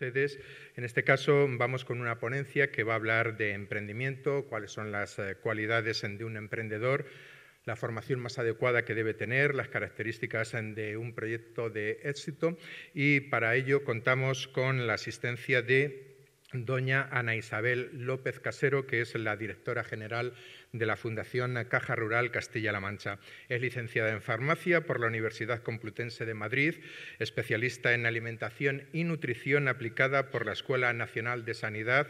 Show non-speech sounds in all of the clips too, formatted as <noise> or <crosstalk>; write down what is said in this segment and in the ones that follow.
En este caso vamos con una ponencia que va a hablar de emprendimiento, cuáles son las eh, cualidades de un emprendedor, la formación más adecuada que debe tener, las características de un proyecto de éxito y para ello contamos con la asistencia de doña Ana Isabel López Casero, que es la directora general de la Fundación Caja Rural Castilla-La Mancha. Es licenciada en Farmacia por la Universidad Complutense de Madrid, especialista en alimentación y nutrición aplicada por la Escuela Nacional de Sanidad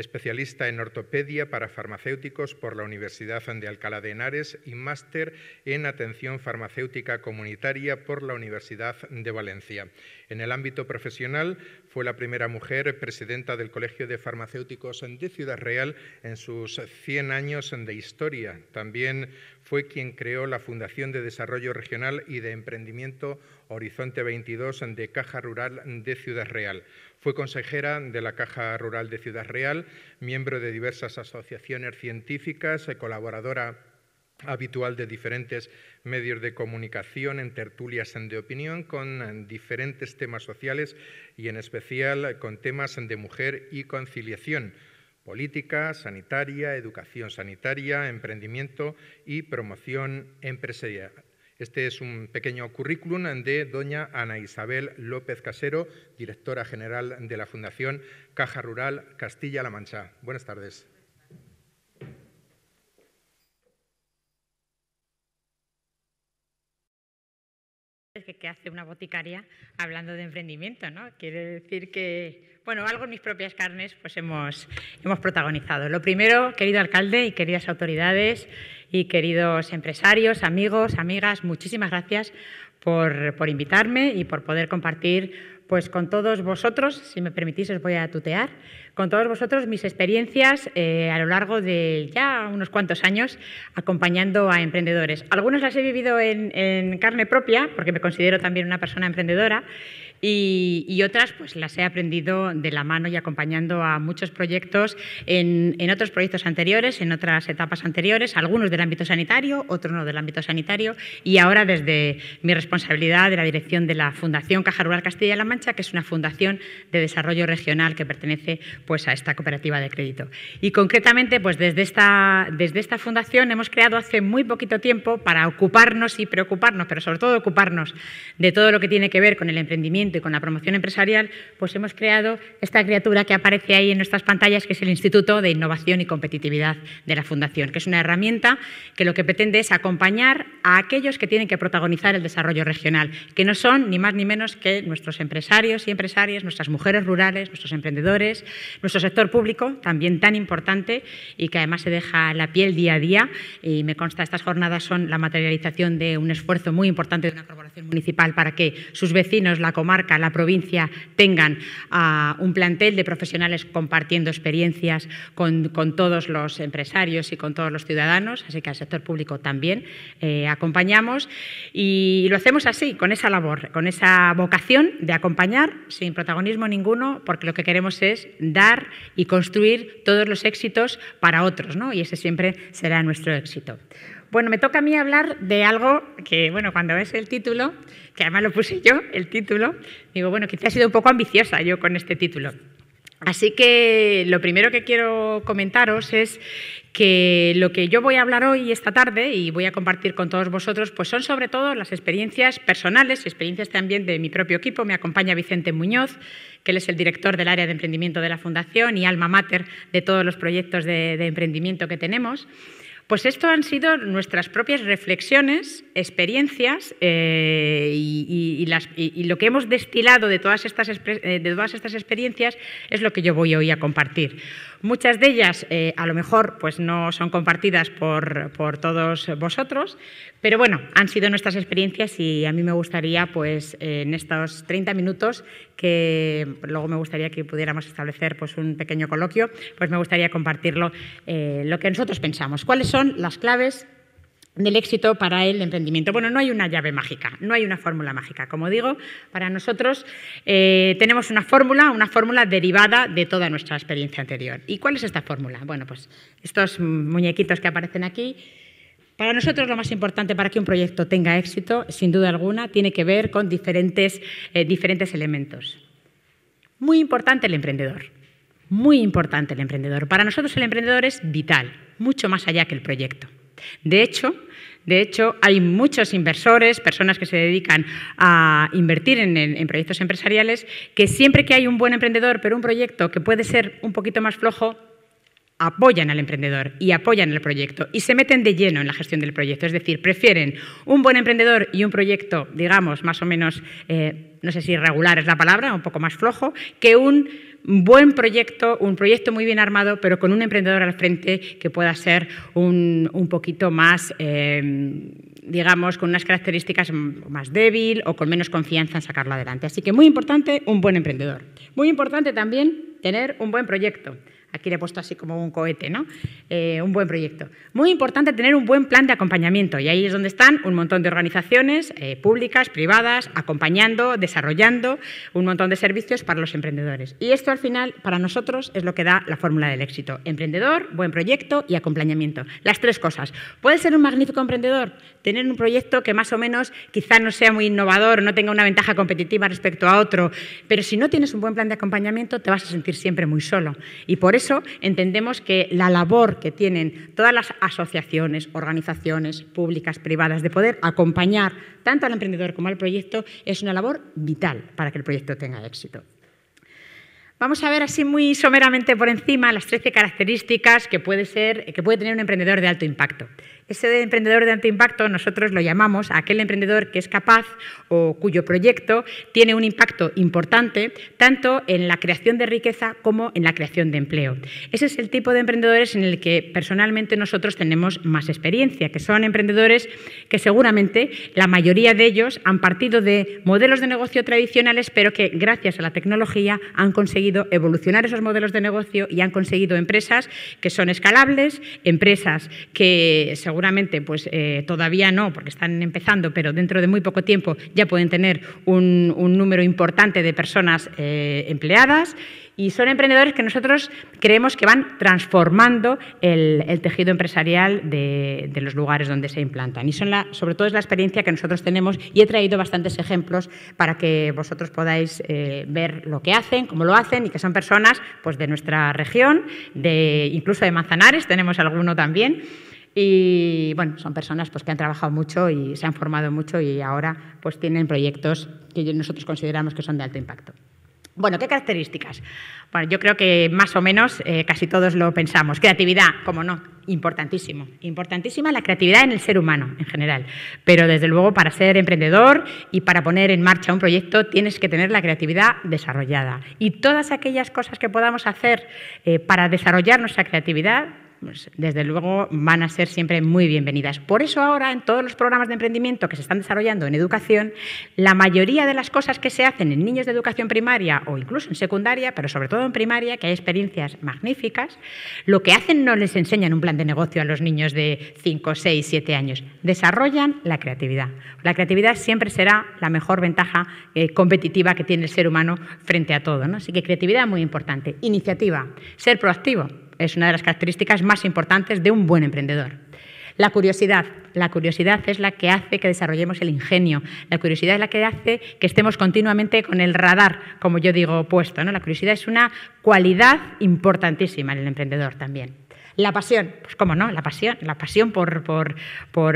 especialista en ortopedia para farmacéuticos por la Universidad de Alcalá de Henares y máster en atención farmacéutica comunitaria por la Universidad de Valencia. En el ámbito profesional fue la primera mujer presidenta del Colegio de Farmacéuticos de Ciudad Real en sus 100 años de historia. También fue quien creó la Fundación de Desarrollo Regional y de Emprendimiento Horizonte 22 de Caja Rural de Ciudad Real. Fue consejera de la Caja Rural de Ciudad Real, miembro de diversas asociaciones científicas, eh, colaboradora habitual de diferentes medios de comunicación, en tertulias de opinión, con eh, diferentes temas sociales y en especial con temas de mujer y conciliación, política, sanitaria, educación sanitaria, emprendimiento y promoción empresarial. Este es un pequeño currículum de doña Ana Isabel López Casero, directora general de la Fundación Caja Rural Castilla-La Mancha. Buenas tardes. que, hace una boticaria hablando de emprendimiento, ¿no? Quiere decir que, bueno, algo en mis propias carnes pues hemos, hemos protagonizado. Lo primero, querido alcalde y queridas autoridades, y queridos empresarios, amigos, amigas, muchísimas gracias por, invitarme y por poder compartir pues con todos vosotros, si me permitís os voy a tutear, con todos vosotros mis experiencias eh, a lo largo de ya unos cuantos años acompañando a emprendedores. Algunas las he vivido en carne propia, porque me considero también una persona emprendedora, y, otras pues las he aprendido de la mano y acompañando a muchos proyectos en, otros proyectos anteriores, en otras etapas anteriores, algunos del ámbito sanitario, otros no del ámbito sanitario y ahora desde mi responsabilidad de la dirección de la Fundación Caja Rural Castilla-La Mancha, que es una fundación de desarrollo regional que pertenece pues a esta cooperativa de crédito. Y concretamente pues desde esta, desde esta fundación hemos creado hace muy poquito tiempo para ocuparnos y preocuparnos, pero sobre todo ocuparnos de todo lo que tiene que ver con el emprendimiento y con la promoción empresarial, pues hemos creado esta criatura que aparece ahí en nuestras pantallas, que es el Instituto de Innovación y Competitividad de la Fundación, que es una herramienta que lo que pretende es acompañar a aquellos que tienen que protagonizar el desarrollo regional, que no son ni más ni menos que nuestros empresarios y empresarias, nuestras mujeres rurales, nuestros emprendedores, nuestro sector público, también tan importante y que además se deja la piel día a día. Y me consta, estas jornadas son la materialización de un esfuerzo muy importante de una corporación municipal para que sus vecinos, la comarca, la provincia, tengan ah, un plantel de profesionales compartiendo experiencias con, todos los empresarios y con todos los ciudadanos, así que al sector público también eh, acompañamos y lo hacemos así, con esa labor, con esa vocación de acompañar sin protagonismo ninguno, porque lo que queremos es dar y construir todos los éxitos para otros, ¿no? y ese siempre será nuestro éxito. Bueno, me toca a mí hablar de algo que, bueno, cuando ves el título, que además lo puse yo, el título, digo, bueno, quizás ha sido un poco ambiciosa yo con este título. Así que lo primero que quiero comentaros es que lo que yo voy a hablar hoy, esta tarde, y voy a compartir con todos vosotros, pues son sobre todo las experiencias personales y experiencias también de mi propio equipo. Me acompaña Vicente Muñoz, que él es el director del área de emprendimiento de la Fundación y alma mater de todos los proyectos de, de emprendimiento que tenemos. Pues esto han sido nuestras propias reflexiones, experiencias eh, y, lo que hemos destilado de todas, estas, eh, de todas estas experiencias es lo que yo voy hoy a compartir. Muchas de ellas eh, a lo mejor pues, no son compartidas por, todos vosotros, pero bueno, han sido nuestras experiencias y a mí me gustaría pues, en estos 30 minutos, que luego me gustaría que pudiéramos establecer pues, un pequeño coloquio, pues me gustaría compartirlo eh, lo que nosotros pensamos. ¿Cuáles son las claves del éxito para el emprendimiento. Bueno, no hay una llave mágica, no hay una fórmula mágica. Como digo, para nosotros eh, tenemos una fórmula, una fórmula derivada de toda nuestra experiencia anterior. ¿Y cuál es esta fórmula? Bueno, pues estos muñequitos que aparecen aquí. Para nosotros lo más importante para que un proyecto tenga éxito, sin duda alguna, tiene que ver con diferentes eh, elementos. Muy importante el emprendedor, muy importante el emprendedor. Para nosotros el emprendedor es vital, mucho más allá que el proyecto. De hecho, de hecho, hay muchos inversores, personas que se dedican a invertir en, proyectos empresariales, que siempre que hay un buen emprendedor, pero un proyecto que puede ser un poquito más flojo, apoyan al emprendedor y apoyan el proyecto y se meten de lleno en la gestión del proyecto. Es decir, prefieren un buen emprendedor y un proyecto, digamos, más o menos, eh, no sé si irregular es la palabra, un poco más flojo, que un buen proyecto, un proyecto muy bien armado, pero con un emprendedor al frente que pueda ser un, poquito más, em, digamos, con unas características más débil o con menos confianza en sacarlo adelante. Así que muy importante un buen emprendedor. Muy importante también tener un buen proyecto. Aquí le he puesto así como un cohete, ¿no? Eh, un buen proyecto. Muy importante tener un buen plan de acompañamiento y ahí es donde están un montón de organizaciones eh, públicas, privadas, acompañando, desarrollando un montón de servicios para los emprendedores. Y esto al final para nosotros es lo que da la fórmula del éxito. Emprendedor, buen proyecto y acompañamiento. Las tres cosas. ¿Puedes ser un magnífico emprendedor? Tener un proyecto que más o menos quizá no sea muy innovador, no tenga una ventaja competitiva respecto a otro, pero si no tienes un buen plan de acompañamiento te vas a sentir siempre muy solo. Y por por eso entendemos que la labor que tienen todas las asociaciones, organizaciones públicas, privadas, de poder acompañar tanto al emprendedor como al proyecto, es una labor vital para que el proyecto tenga éxito. Vamos a ver así muy someramente por encima las 13 características que puede tener un emprendedor de alto impacto. Ese emprendedor de alto impacto nosotros lo llamamos aquel emprendedor que es capaz o cuyo proyecto tiene un impacto importante tanto en la creación de riqueza como en la creación de empleo. Ese es el tipo de emprendedores en el que personalmente nosotros tenemos más experiencia, que son emprendedores que seguramente la mayoría de ellos han partido de modelos de negocio tradicionales, pero que gracias a la tecnología han conseguido evolucionar esos modelos de negocio y han conseguido empresas que son escalables, empresas que seguramente pues eh, todavía no, porque están empezando, pero dentro de muy poco tiempo ya pueden tener un, número importante de personas eh, empleadas y son emprendedores que nosotros creemos que van transformando el, tejido empresarial de, los lugares donde se implantan. Y son sobre todo es la experiencia que nosotros tenemos y he traído bastantes ejemplos para que vosotros podáis eh, ver lo que hacen, cómo lo hacen y que son personas pues, de nuestra región, de, incluso de Manzanares, tenemos alguno también. Y bueno, son personas pues, que han trabajado mucho y se han formado mucho y ahora pues, tienen proyectos que nosotros consideramos que son de alto impacto. Bueno, ¿qué características? Bueno, yo creo que más o menos eh, casi todos lo pensamos. Creatividad, como no, importantísimo. Importantísima la creatividad en el ser humano en general. Pero desde luego para ser emprendedor y para poner en marcha un proyecto tienes que tener la creatividad desarrollada. Y todas aquellas cosas que podamos hacer eh, para desarrollar nuestra creatividad pues, desde luego van a ser siempre muy bienvenidas. Por eso ahora en todos los programas de emprendimiento que se están desarrollando en educación, la mayoría de las cosas que se hacen en niños de educación primaria o incluso en secundaria, pero sobre todo en primaria, que hay experiencias magníficas, lo que hacen no les enseñan un plan de negocio a los niños de 5, 6, 7 años, desarrollan la creatividad. La creatividad siempre será la mejor ventaja eh, competitiva que tiene el ser humano frente a todo, ¿no? Así que creatividad muy importante, iniciativa, ser proactivo es una de las características más importantes de un buen emprendedor. La curiosidad. La curiosidad es la que hace que desarrollemos el ingenio. La curiosidad es la que hace que estemos continuamente con el radar, como yo digo, puesto. ¿no? La curiosidad es una cualidad importantísima en el emprendedor también. La pasión, pues cómo no, la pasión, la pasión por, por,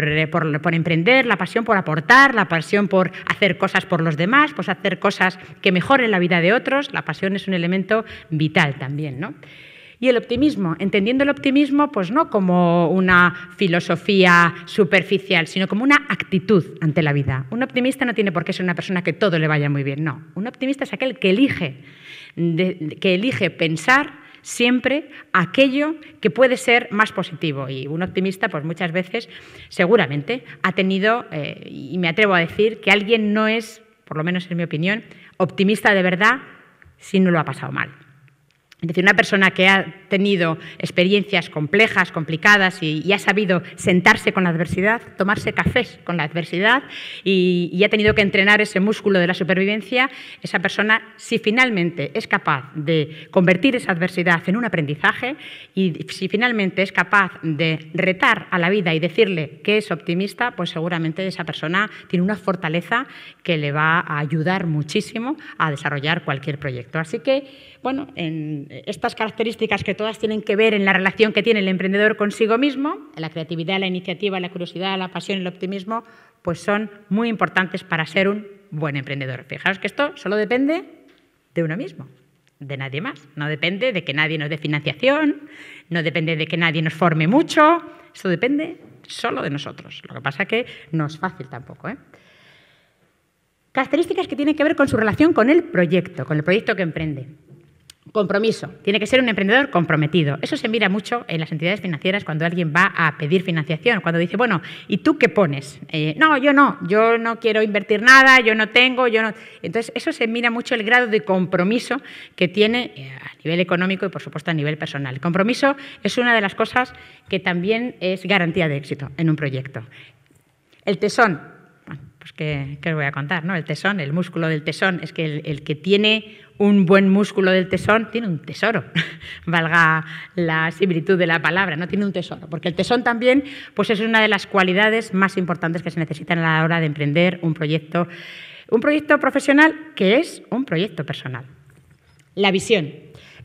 eh, emprender, la pasión por aportar, la pasión por hacer cosas por los demás, pues hacer cosas que mejoren la vida de otros, la pasión es un elemento vital también, ¿no? Y el optimismo, entendiendo el optimismo, pues no como una filosofía superficial, sino como una actitud ante la vida. Un optimista no tiene por qué ser una persona que todo le vaya muy bien, no. Un optimista es aquel que elige, que elige pensar siempre aquello que puede ser más positivo. Y un optimista, pues muchas veces, seguramente, ha tenido, eh, y me atrevo a decir, que alguien no es, por lo menos en mi opinión, optimista de verdad si no lo ha pasado mal. Es decir, una persona que ha tenido experiencias complejas, complicadas y, ha sabido sentarse con la adversidad, tomarse cafés con la adversidad y, y, ha tenido que entrenar ese músculo de la supervivencia, esa persona, si finalmente es capaz de convertir esa adversidad en un aprendizaje y si finalmente es capaz de retar a la vida y decirle que es optimista, pues seguramente esa persona tiene una fortaleza que le va a ayudar muchísimo a desarrollar cualquier proyecto. Así que bueno, eh, estas características que todas tienen que ver en la relación que tiene el emprendedor consigo mismo, la creatividad, la iniciativa, la curiosidad, la pasión, el optimismo, pues son muy importantes para ser un buen emprendedor. Fijaros que esto solo depende de uno mismo, de nadie más. No depende de que nadie nos dé financiación, no depende de que nadie nos forme mucho, esto depende solo de nosotros. Lo que pasa es que no es fácil tampoco. ¿eh? Características que tienen que ver con su relación con el proyecto, con el proyecto que emprende. Compromiso. Tiene que ser un emprendedor comprometido. Eso se mira mucho en las entidades financieras cuando alguien va a pedir financiación, cuando dice, bueno, ¿y tú qué pones? Eh, no, yo no, yo no quiero invertir nada, yo no tengo, yo no. Entonces, eso se mira mucho el grado de compromiso que tiene eh, a nivel económico y, por supuesto, a nivel personal. compromiso es una de las cosas que también es garantía de éxito en un proyecto. El tesón, pues ¿qué, os voy a contar, ¿no? El tesón, el músculo del tesón, es que el que tiene un buen músculo del tesón tiene un tesoro, <laughs> valga la similitud de la palabra, no tiene un tesoro, porque el tesón también pues es una de las cualidades más importantes que se necesitan a la hora de emprender un proyecto, un proyecto profesional que es un proyecto personal. La visión,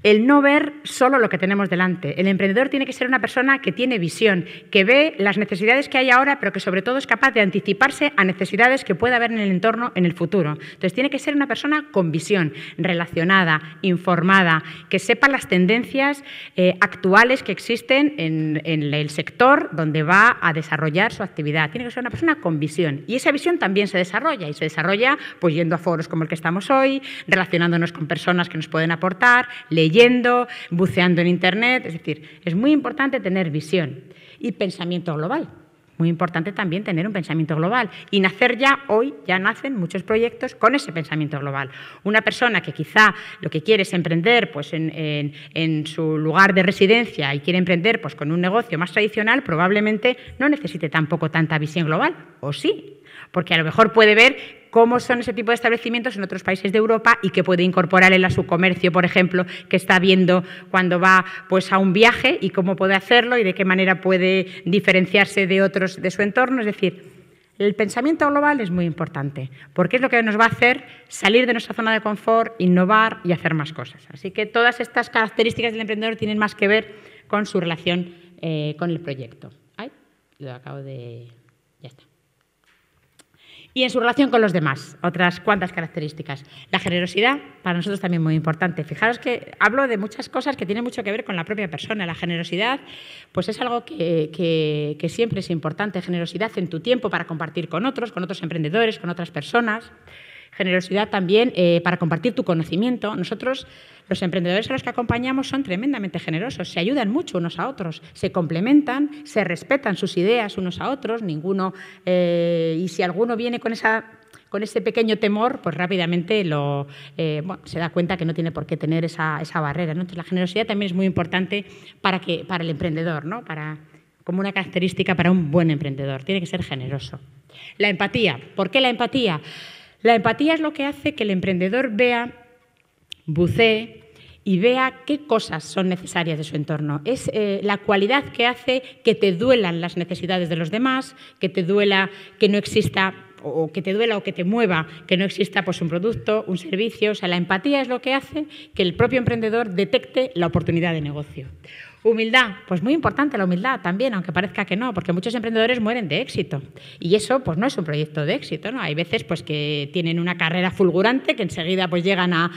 el no ver solo lo que tenemos delante. El emprendedor tiene que ser una persona que tiene visión, que ve las necesidades que hay ahora, pero que sobre todo es capaz de anticiparse a necesidades que pueda haber en el entorno en el futuro. Entonces tiene que ser una persona con visión, relacionada, informada, que sepa las tendencias eh, actuales que existen en, el sector donde va a desarrollar su actividad. Tiene que ser una persona con visión. Y esa visión también se desarrolla y se desarrolla pues yendo a foros como el que estamos hoy, relacionándonos con personas que nos pueden aportar, leyendo leyendo, buceando en Internet. Es decir, es muy importante tener visión y pensamiento global. Muy importante también tener un pensamiento global y nacer ya hoy, ya nacen muchos proyectos con ese pensamiento global. Una persona que quizá lo que quiere es emprender pues, en, en su lugar de residencia y quiere emprender pues, con un negocio más tradicional, probablemente no necesite tampoco tanta visión global, o sí, porque a lo mejor puede ver cómo son ese tipo de establecimientos en otros países de Europa y qué puede incorporar él a su comercio, por ejemplo, que está viendo cuando va pues, a un viaje y cómo puede hacerlo y de qué manera puede diferenciarse de otros de su entorno. Es decir, el pensamiento global es muy importante, porque es lo que nos va a hacer salir de nuestra zona de confort, innovar y hacer más cosas. Así que todas estas características del emprendedor tienen más que ver con su relación eh, con el proyecto. Ay, lo acabo de... Ya está. Y en su relación con los demás, otras cuantas características. La generosidad, para nosotros también muy importante. Fijaros que hablo de muchas cosas que tienen mucho que ver con la propia persona. La generosidad, pues es algo que, siempre es importante. Generosidad en tu tiempo para compartir con otros, con otros emprendedores, con otras personas. Generosidad también eh, para compartir tu conocimiento. Nosotros los emprendedores a los que acompañamos son tremendamente generosos, se ayudan mucho unos a otros, se complementan, se respetan sus ideas unos a otros, ninguno, eh, y si alguno viene con esa con ese pequeño temor, pues rápidamente lo, eh, se da cuenta que no tiene por qué tener esa, barrera. Entonces, la generosidad también es muy importante para, que, para el emprendedor, ¿no? para, como una característica para un buen emprendedor. Tiene que ser generoso. La empatía. ¿Por qué la empatía? La empatía es lo que hace que el emprendedor vea, bucee, y vea qué cosas son necesarias de su entorno. Es eh, la cualidad que hace que te duelan las necesidades de los demás, que te duela que no exista o que te duela o que te mueva, que no exista pues, un producto, un servicio. O sea, la empatía es lo que hace que el propio emprendedor detecte la oportunidad de negocio. Humildad, pues muy importante la humildad también, aunque parezca que no, porque muchos emprendedores mueren de éxito y eso pues no es un proyecto de éxito, ¿no? Hay veces pues que tienen una carrera fulgurante que enseguida pues llegan a,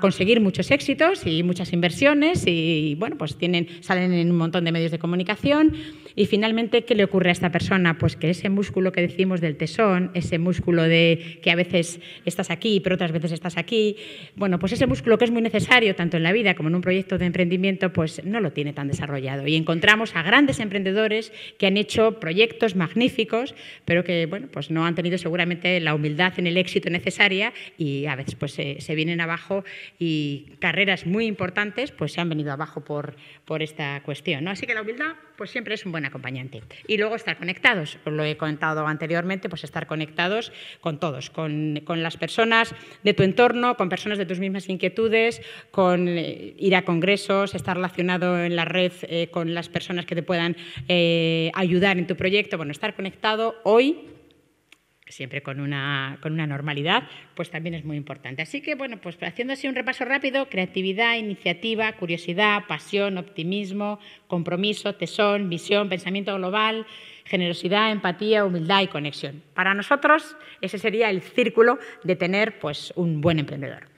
conseguir muchos éxitos y muchas inversiones y bueno pues tienen salen en un montón de medios de comunicación y finalmente qué le ocurre a esta persona pues que ese músculo que decimos del tesón, ese músculo de que a veces estás aquí pero otras veces estás aquí, bueno pues ese músculo que es muy necesario tanto en la vida como en un proyecto de emprendimiento pues no lo tiene tanto desarrollado. Y encontramos a grandes emprendedores que han hecho proyectos magníficos, pero que bueno, pues no han tenido seguramente la humildad en el éxito necesaria y a veces pues, se, vienen abajo y carreras muy importantes pues, se han venido abajo por, por esta cuestión. Así que la humildad pues siempre es un buen acompañante. Y luego estar conectados, os lo he comentado anteriormente, pues estar conectados con todos, con, las personas de tu entorno, con personas de tus mismas inquietudes, con eh, ir a congresos, estar relacionado en la red eh, con las personas que te puedan eh, ayudar en tu proyecto, bueno, estar conectado hoy siempre con una, normalidad, pues también es muy importante. Así que, bueno, pues haciendo así un repaso rápido, creatividad, iniciativa, curiosidad, pasión, optimismo, compromiso, tesón, visión, pensamiento global, generosidad, empatía, humildad y conexión. Para nosotros ese sería el círculo de tener pues, un buen emprendedor.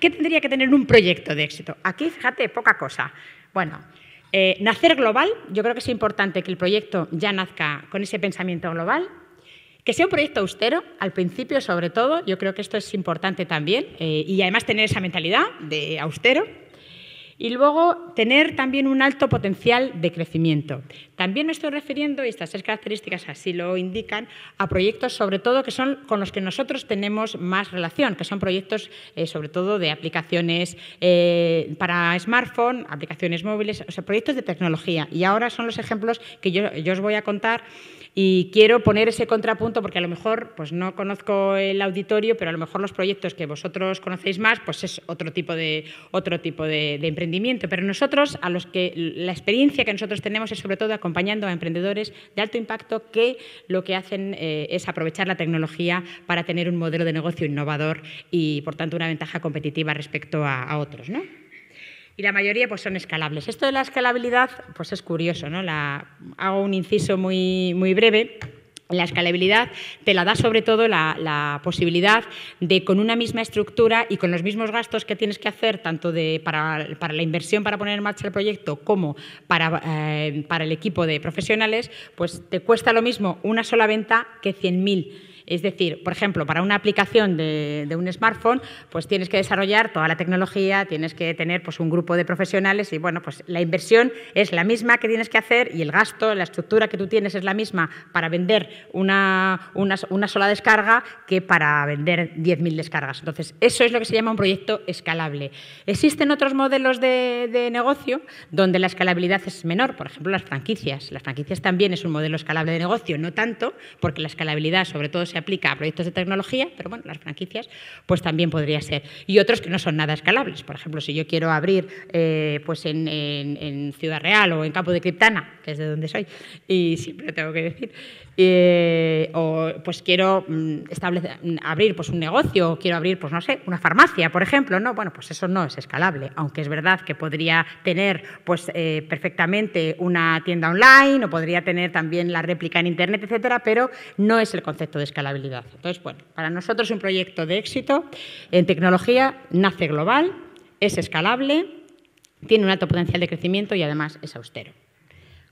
¿Qué tendría que tener un proyecto de éxito? Aquí, fíjate, poca cosa. Bueno, eh, nacer global, yo creo que es importante que el proyecto ya nazca con ese pensamiento global, que sea un proyecto austero, al principio sobre todo, yo creo que esto es importante también, eh, y además tener esa mentalidad de austero, y luego, tener también un alto potencial de crecimiento. También me estoy refiriendo, y estas tres características así lo indican, a proyectos sobre todo que son con los que nosotros tenemos más relación, que son proyectos eh, sobre todo de aplicaciones eh, para smartphone, aplicaciones móviles, o sea, proyectos de tecnología. Y ahora son los ejemplos que yo, os voy a contar y quiero poner ese contrapunto porque a lo mejor pues no conozco el auditorio, pero a lo mejor los proyectos que vosotros conocéis más, pues es otro tipo de, otro tipo de, de pero nosotros, a los que la experiencia que nosotros tenemos es sobre todo acompañando a emprendedores de alto impacto que lo que hacen eh, es aprovechar la tecnología para tener un modelo de negocio innovador y, por tanto, una ventaja competitiva respecto a, otros. ¿no? y la mayoría pues, son escalables. Esto de la escalabilidad pues es curioso, ¿no? La, hago un inciso muy, muy breve. La escalabilidad te la da sobre todo la, posibilidad de con una misma estructura y con los mismos gastos que tienes que hacer, tanto de, para, la inversión para poner en marcha el proyecto como para, eh, para el equipo de profesionales, pues te cuesta lo mismo una sola venta que 100.000. Es decir, por ejemplo, para una aplicación de, un smartphone, pues tienes que desarrollar toda la tecnología, tienes que tener pues, un grupo de profesionales y bueno, pues la inversión es la misma que tienes que hacer y el gasto, la estructura que tú tienes es la misma para vender una, sola descarga que para vender 10.000 descargas. Entonces, eso es lo que se llama un proyecto escalable. Existen otros modelos de, de negocio donde la escalabilidad es menor, por ejemplo, las franquicias. Las franquicias también es un modelo escalable de negocio, no tanto porque la escalabilidad sobre todo se aplica a proyectos de tecnología, pero bueno, las franquicias pues también podría ser. Y otros que no son nada escalables. Por ejemplo, si yo quiero abrir eh, pues en, en, Ciudad Real o en Campo de Criptana, que es de donde soy, y siempre tengo que decir, eh, o pues quiero mm, establecer, mm, abrir pues un negocio, o quiero abrir pues no sé, una farmacia, por ejemplo, ¿no? Bueno, pues eso no es escalable, aunque es verdad que podría tener pues eh, perfectamente una tienda online o podría tener también la réplica en internet, etcétera, pero no es el concepto de escalabilidad. Entonces, bueno, para nosotros un proyecto de éxito en tecnología nace global, es escalable, tiene un alto potencial de crecimiento y además es austero.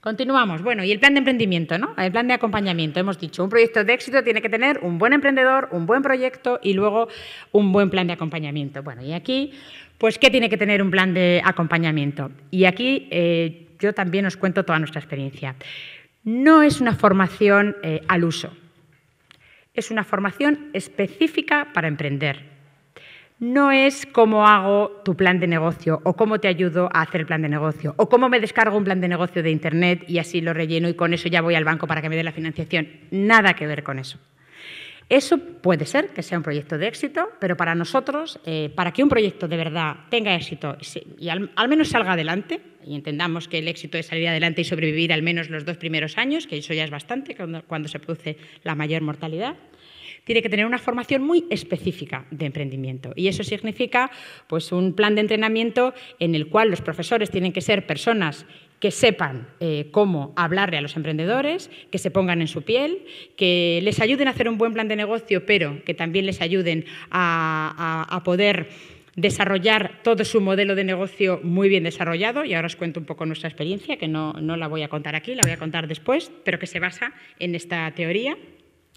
Continuamos. Bueno, y el plan de emprendimiento, ¿no? El plan de acompañamiento. Hemos dicho, un proyecto de éxito tiene que tener un buen emprendedor, un buen proyecto y luego un buen plan de acompañamiento. Bueno, y aquí, pues, ¿qué tiene que tener un plan de acompañamiento? Y aquí eh, yo también os cuento toda nuestra experiencia. No es una formación eh, al uso. Es una formación específica para emprender no es cómo hago tu plan de negocio o cómo te ayudo a hacer el plan de negocio o cómo me descargo un plan de negocio de Internet y así lo relleno y con eso ya voy al banco para que me dé la financiación. Nada que ver con eso. Eso puede ser que sea un proyecto de éxito, pero para nosotros, eh, para que un proyecto de verdad tenga éxito y al, menos salga adelante, y entendamos que el éxito es salir adelante y sobrevivir al menos los dos primeros años, que eso ya es bastante cuando se produce la mayor mortalidad, tiene que tener una formación muy específica de emprendimiento. Y eso significa pues, un plan de entrenamiento en el cual los profesores tienen que ser personas que sepan eh, cómo hablarle a los emprendedores, que se pongan en su piel, que les ayuden a hacer un buen plan de negocio, pero que también les ayuden a, poder desarrollar todo su modelo de negocio muy bien desarrollado, y ahora os cuento un poco nuestra experiencia, que no, no la voy a contar aquí, la voy a contar después, pero que se basa en esta teoría.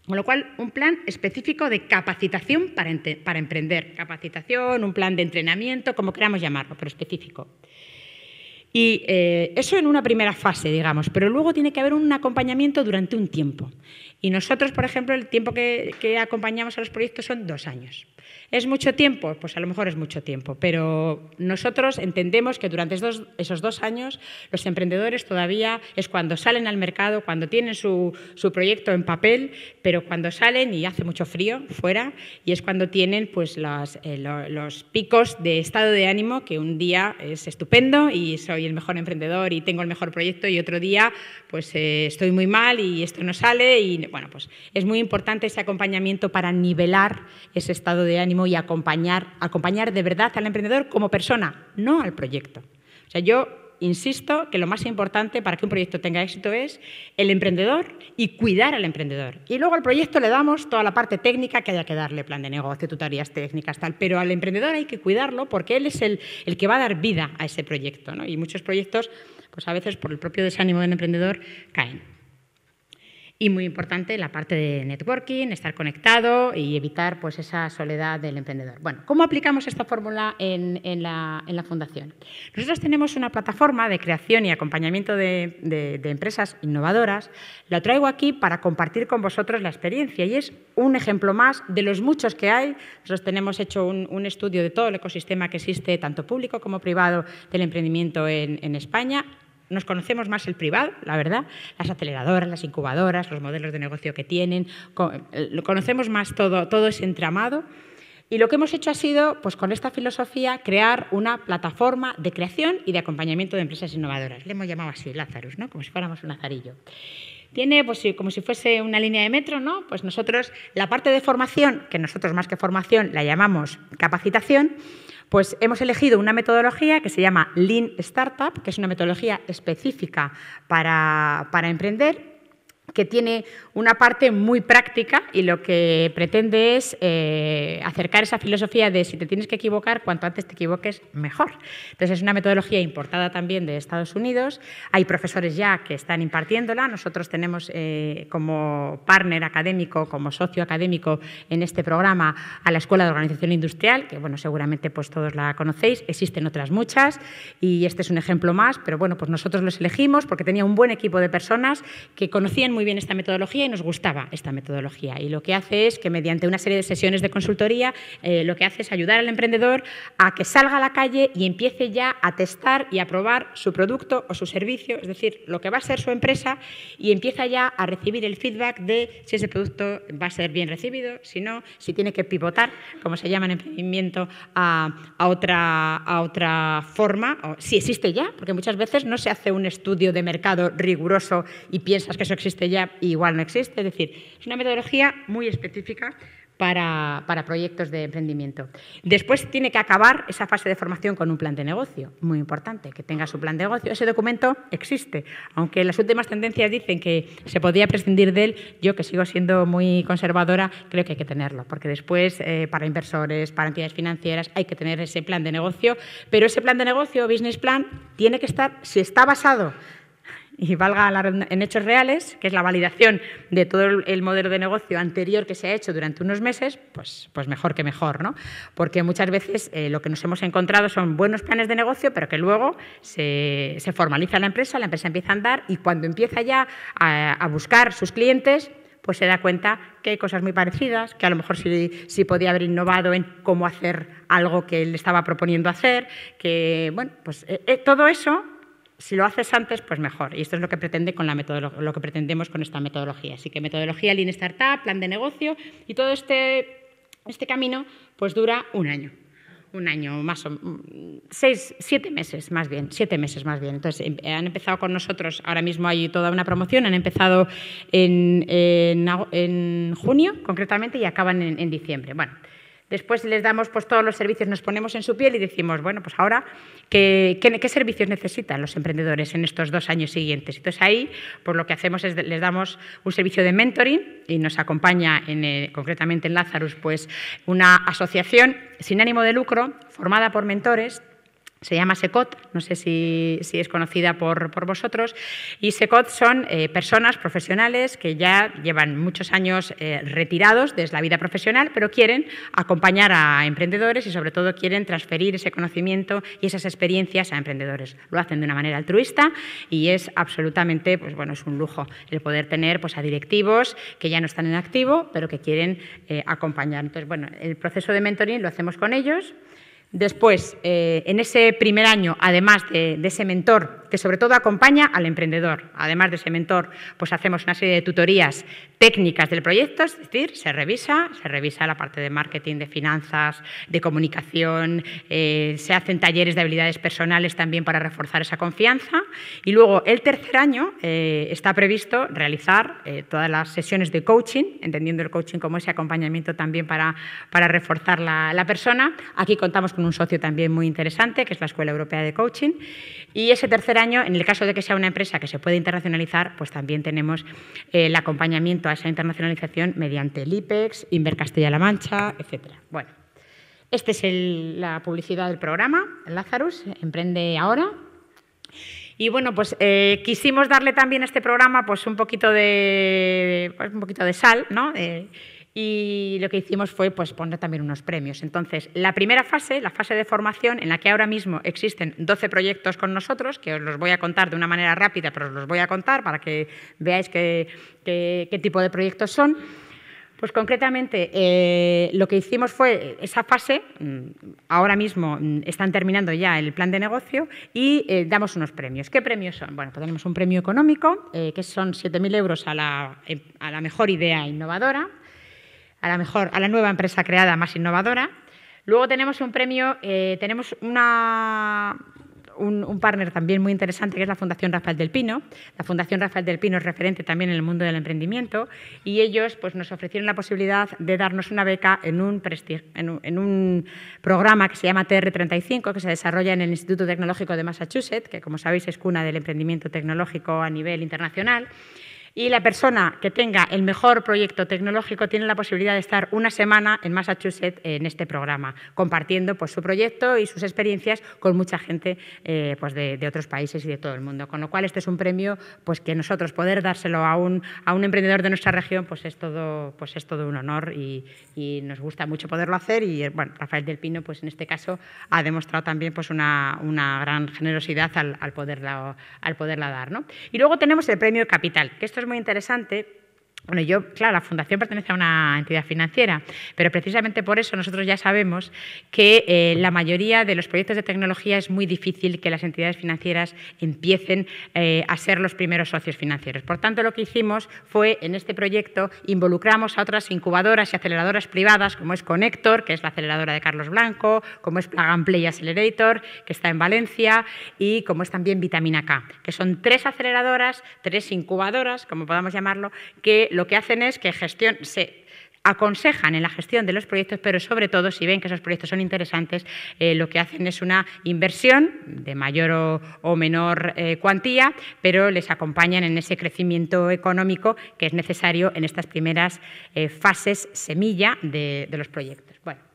Con lo cual, un plan específico de capacitación para, emprender. Capacitación, un plan de entrenamiento, como queramos llamarlo, pero específico. Y eh, eso en una primera fase, digamos, pero luego tiene que haber un acompañamiento durante un tiempo. Y nosotros, por ejemplo, el tiempo que acompañamos a los proyectos son dos años. ¿Es mucho tiempo? Pues a lo mejor es mucho tiempo, pero nosotros entendemos que durante esos, dos años los emprendedores todavía es cuando salen al mercado, cuando tienen su, proyecto en papel, pero cuando salen y hace mucho frío fuera y es cuando tienen pues, eh, los, picos de estado de ánimo que un día es estupendo y soy el mejor emprendedor y tengo el mejor proyecto y otro día pues eh, estoy muy mal y esto no sale y bueno, pues es muy importante ese acompañamiento para nivelar ese estado de ánimo y acompañar, acompañar de verdad al emprendedor como persona, no al proyecto. O sea, yo insisto que lo más importante para que un proyecto tenga éxito es el emprendedor y cuidar al emprendedor. Y luego al proyecto le damos toda la parte técnica que haya que darle, plan de negocio, tutorías técnicas, tal. Pero al emprendedor hay que cuidarlo porque él es el, el que va a dar vida a ese proyecto. Y muchos proyectos, pues a veces por el propio desánimo del emprendedor, caen. Y muy importante la parte de networking, estar conectado y evitar pues, esa soledad del emprendedor. Bueno, ¿cómo aplicamos esta fórmula en, la, fundación? Nosotros tenemos una plataforma de creación y acompañamiento de, empresas innovadoras. La traigo aquí para compartir con vosotros la experiencia y es un ejemplo más de los muchos que hay. Nosotros tenemos hecho un, estudio de todo el ecosistema que existe, tanto público como privado, del emprendimiento en España nos conocemos más el privado, la verdad, las aceleradoras, las incubadoras, los modelos de negocio que tienen, eh, conocemos más todo, todo ese entramado. Y lo que hemos hecho ha sido, pues con esta filosofía, crear una plataforma de creación y de acompañamiento de empresas innovadoras. Le hemos llamado así, Lázaro, ¿no? Como si fuéramos un azarillo. Tiene pues, como si fuese una línea de metro, ¿no? Pues nosotros, la parte de formación, que nosotros más que formación la llamamos capacitación, pues hemos elegido una metodología que se llama Lean Startup, que es una metodología específica para, para emprender que tiene una parte muy práctica y lo que pretende es eh, acercar esa filosofía de si te tienes que equivocar, cuanto antes te equivoques, mejor. Entonces es una metodología importada también de Estados Unidos, hay profesores ya que están impartiéndola, nosotros tenemos eh, como partner académico, como socio académico en este programa a la Escuela de Organización Industrial, que bueno, seguramente pues todos la conocéis, existen otras muchas y este es un ejemplo más, pero bueno, pues nosotros los elegimos porque tenía un buen equipo de personas que conocían muy bien esta metodología y nos gustaba esta metodología. Y lo que hace es que mediante una serie de sesiones de consultoría, eh, lo que hace es ayudar al emprendedor a que salga a la calle y empiece ya a testar y a probar su producto o su servicio, es decir, lo que va a ser su empresa, y empieza ya a recibir el feedback de si ese producto va a ser bien recibido, si no, si tiene que pivotar, como se llama en emprendimiento, a, a otra, a otra forma, o, si existe ya, porque muchas veces no se hace un estudio de mercado riguroso y piensas que eso existe ya igual no existe. Es decir, es una metodología muy específica para, proyectos de emprendimiento. Después tiene que acabar esa fase de formación con un plan de negocio, muy importante, que tenga su plan de negocio. Ese documento existe, aunque las últimas tendencias dicen que se podría prescindir de él, yo que sigo siendo muy conservadora, creo que hay que tenerlo, porque después eh, para inversores, para entidades financieras, hay que tener ese plan de negocio, pero ese plan de negocio, business plan, tiene que estar, si está basado y valga en hechos reales, que es la validación de todo el modelo de negocio anterior que se ha hecho durante unos meses, pues, pues mejor que mejor, ¿no? Porque muchas veces eh, lo que nos hemos encontrado son buenos planes de negocio, pero que luego se, formaliza la empresa, la empresa empieza a andar y cuando empieza ya a, buscar sus clientes, pues se da cuenta que hay cosas muy parecidas, que a lo mejor sí, podía haber innovado en cómo hacer algo que él estaba proponiendo hacer, que, bueno, pues eh, eh, todo eso si lo haces antes, pues mejor. Y esto es lo que, pretende con lo que pretendemos con esta metodología. Así que metodología Lean Startup, plan de negocio y todo este, este camino pues dura un año un año más o seis, siete meses más bien, siete meses más bien. Entonces em, han empezado con nosotros, ahora mismo hay toda una promoción, han empezado en, junio concretamente y acaban en, en diciembre. Bueno, Después les damos pues, todos los servicios, nos ponemos en su piel y decimos, bueno, pues ahora, ¿qué, servicios necesitan los emprendedores en estos dos años siguientes? Entonces ahí, pues lo que hacemos es les damos un servicio de mentoring y nos acompaña en, eh, concretamente en Lazarus, pues una asociación sin ánimo de lucro formada por mentores se llama SECOT, no sé si, es conocida por, vosotros, y SECOT son eh, personas profesionales que ya llevan muchos años eh, retirados desde la vida profesional, pero quieren acompañar a emprendedores y sobre todo quieren transferir ese conocimiento y esas experiencias a emprendedores. Lo hacen de una manera altruista y es absolutamente, pues bueno, es un lujo el poder tener pues, a directivos que ya no están en activo, pero que quieren eh, acompañar. Entonces, bueno, el proceso de mentoring lo hacemos con ellos. Después, eh, en ese primer año, además de ese mentor que sobre todo acompaña al emprendedor. Además de ese mentor, pues hacemos una serie de tutorías técnicas del proyecto, es decir, se revisa, se revisa la parte de marketing, de finanzas, de comunicación, eh, se hacen talleres de habilidades personales también para reforzar esa confianza. Y luego el tercer año eh, está previsto realizar eh, todas las sesiones de coaching, entendiendo el coaching como ese acompañamiento también para, para reforzar la, la persona. Aquí contamos con un socio también muy interesante, que es la Escuela Europea de Coaching. Y ese tercer año, en el caso de que sea una empresa que se puede internacionalizar, pues también tenemos eh, el acompañamiento a esa internacionalización mediante el IPEX, Inver Castilla-La Mancha, etcétera. Bueno, esta es la publicidad del programa, Lazarus, Emprende Ahora. Y bueno, pues eh, quisimos darle también a este programa pues, un, poquito de, pues, un poquito de sal, ¿no? Eh, y lo que hicimos fue pues, poner también unos premios. Entonces, la primera fase, la fase de formación, en la que ahora mismo existen 12 proyectos con nosotros, que os los voy a contar de una manera rápida, pero os los voy a contar para que veáis qué, tipo de proyectos son. Pues concretamente, eh, lo que hicimos fue esa fase, mm, ahora mismo mm, están terminando ya el plan de negocio y eh, damos unos premios. ¿Qué premios son? Bueno, pues tenemos un premio económico, eh, que son 7.000 euros a la, a la mejor idea innovadora, a la mejor, a la nueva empresa creada más innovadora. Luego tenemos un premio, eh, tenemos una, un, partner también muy interesante que es la Fundación Rafael del Pino. La Fundación Rafael del Pino es referente también en el mundo del emprendimiento y ellos pues, nos ofrecieron la posibilidad de darnos una beca en en un programa que se llama TR35 que se desarrolla en el Instituto Tecnológico de Massachusetts, que como sabéis es cuna del emprendimiento tecnológico a nivel internacional. Y la persona que tenga el mejor proyecto tecnológico tiene la posibilidad de estar una semana en Massachusetts en este programa, compartiendo pues, su proyecto y sus experiencias con mucha gente eh, pues, de, otros países y de todo el mundo. Con lo cual, este es un premio pues, que nosotros poder dárselo a un, a un emprendedor de nuestra región pues, es, todo, pues, es todo un honor y, y nos gusta mucho poderlo hacer. Y bueno, Rafael del Pino, pues, en este caso, ha demostrado también pues, una, una gran generosidad al, al, poderla, al poderla dar. ¿no? Y luego tenemos el premio Capital, que esto es muy interesante bueno, yo, claro, la fundación pertenece a una entidad financiera, pero precisamente por eso nosotros ya sabemos que eh, la mayoría de los proyectos de tecnología es muy difícil que las entidades financieras empiecen eh, a ser los primeros socios financieros. Por tanto, lo que hicimos fue, en este proyecto, involucramos a otras incubadoras y aceleradoras privadas, como es Connector, que es la aceleradora de Carlos Blanco, como es Plug Play Accelerator, que está en Valencia, y como es también Vitamina K, que son tres aceleradoras, tres incubadoras, como podamos llamarlo, que lo que hacen es que gestión, se aconsejan en la gestión de los proyectos, pero sobre todo si ven que esos proyectos son interesantes, eh, lo que hacen es una inversión de mayor o, menor eh, cuantía, pero les acompañan en ese crecimiento económico que es necesario en estas primeras eh, fases semilla de, de los proyectos. Bueno.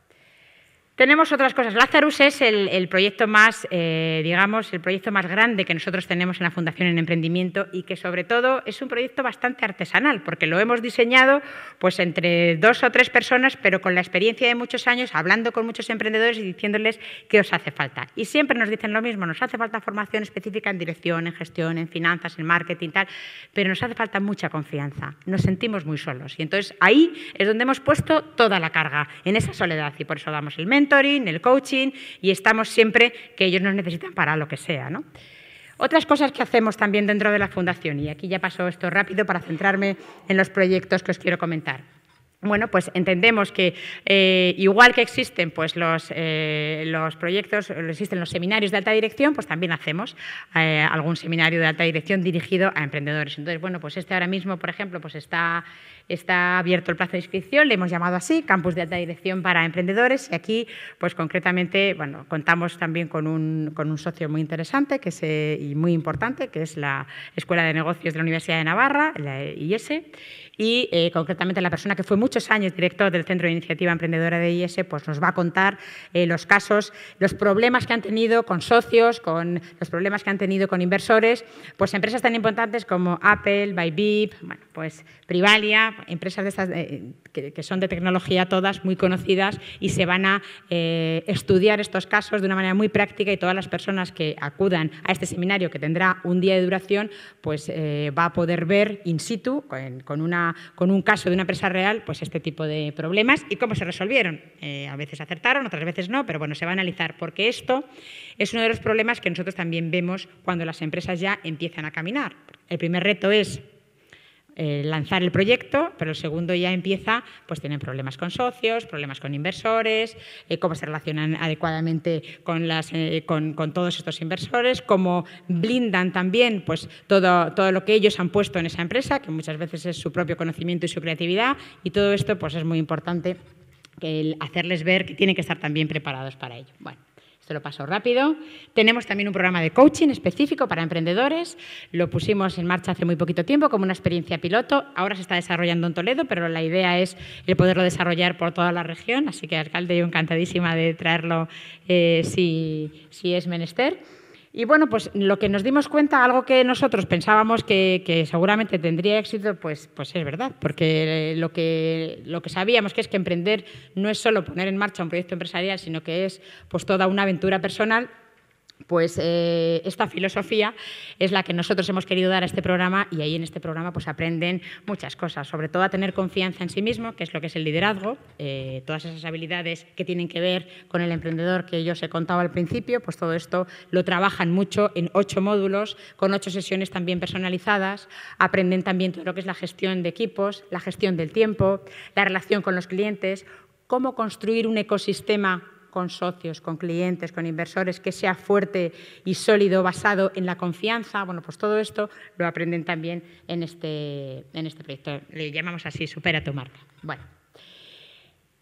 Tenemos otras cosas. Lazarus es el, proyecto más, eh, digamos, el proyecto más grande que nosotros tenemos en la Fundación en Emprendimiento y que sobre todo es un proyecto bastante artesanal, porque lo hemos diseñado pues entre dos o tres personas, pero con la experiencia de muchos años, hablando con muchos emprendedores y diciéndoles qué os hace falta. Y siempre nos dicen lo mismo, nos hace falta formación específica en dirección, en gestión, en finanzas, en marketing, tal, pero nos hace falta mucha confianza. Nos sentimos muy solos. Y entonces ahí es donde hemos puesto toda la carga, en esa soledad, y por eso damos el mente mentoring, el coaching y estamos siempre que ellos nos necesitan para lo que sea. Otras cosas que hacemos también dentro de la Fundación, y aquí ya paso esto rápido para centrarme en los proyectos que os quiero comentar. Bueno, pues entendemos que eh, igual que existen pues, los, eh, los, proyectos, existen los seminarios de alta dirección, pues también hacemos eh, algún seminario de alta dirección dirigido a emprendedores. Entonces, bueno, pues este ahora mismo, por ejemplo, pues está Está abierto el plazo de inscripción, le hemos llamado así, Campus de Alta Dirección para Emprendedores, y aquí, pues concretamente, bueno, contamos también con un, socio muy interesante que es, eh, y muy importante, que es la Escuela de Negocios de la Universidad de Navarra, la IES, e, y eh, concretamente la persona que fue muchos años director del Centro de Iniciativa Emprendedora de IES, e, pues nos va a contar eh, los casos, los problemas que han tenido con socios, con los problemas que han tenido con inversores, pues empresas tan importantes como Apple, ByBeep, bueno, pues Privalia, empresas eh, que, son de tecnología todas muy conocidas y se van a eh, estudiar estos casos de una manera muy práctica y todas las personas que acudan a este seminario, que tendrá un día de duración, pues eh, va a poder ver in situ, con, una, con un caso de una empresa real, pues este tipo de problemas y cómo se resolvieron. a veces acertaron, otras veces no, pero bueno, se va a analizar, porque esto es uno de los problemas que nosotros también vemos cuando las empresas ya empiezan a caminar. El primer reto es eh, lanzar el proyecto, pero el segundo ya empieza, pues tienen problemas con socios, problemas con inversores, eh, cómo se relacionan adecuadamente con, las, eh, con, todos estos inversores, cómo blindan también pues, todo, todo lo que ellos han puesto en esa empresa, que muchas veces es su propio conocimiento y su creatividad, y todo esto pues, es muy importante hacerles ver que tienen que estar también preparados para ello. Bueno se lo paso rápido. Tenemos también un programa de coaching específico para emprendedores. Lo pusimos en marcha hace muy poquito tiempo como una experiencia piloto. Ahora se está desarrollando en Toledo, pero la idea es el poderlo desarrollar por toda la región. Así que, alcalde, yo encantadísima de traerlo eh, si, si es menester. Y bueno, pues lo que nos dimos cuenta, algo que nosotros pensábamos que, seguramente tendría éxito, pues, pues es verdad, porque lo que, lo que sabíamos que es que emprender no es solo poner en marcha un proyecto empresarial, sino que es pues toda una aventura personal pues eh, esta filosofía es la que nosotros hemos querido dar a este programa y ahí en este programa pues aprenden muchas cosas, sobre todo a tener confianza en sí mismo, que es lo que es el liderazgo, eh, todas esas habilidades que tienen que ver con el emprendedor que yo os he contado al principio, pues todo esto lo trabajan mucho en ocho módulos, con ocho sesiones también personalizadas, aprenden también todo lo que es la gestión de equipos, la gestión del tiempo, la relación con los clientes, cómo construir un ecosistema con socios, con clientes, con inversores, que sea fuerte y sólido basado en la confianza. Bueno, pues todo esto lo aprenden también en este, en este proyecto. Le llamamos así, supera tu marca. Bueno.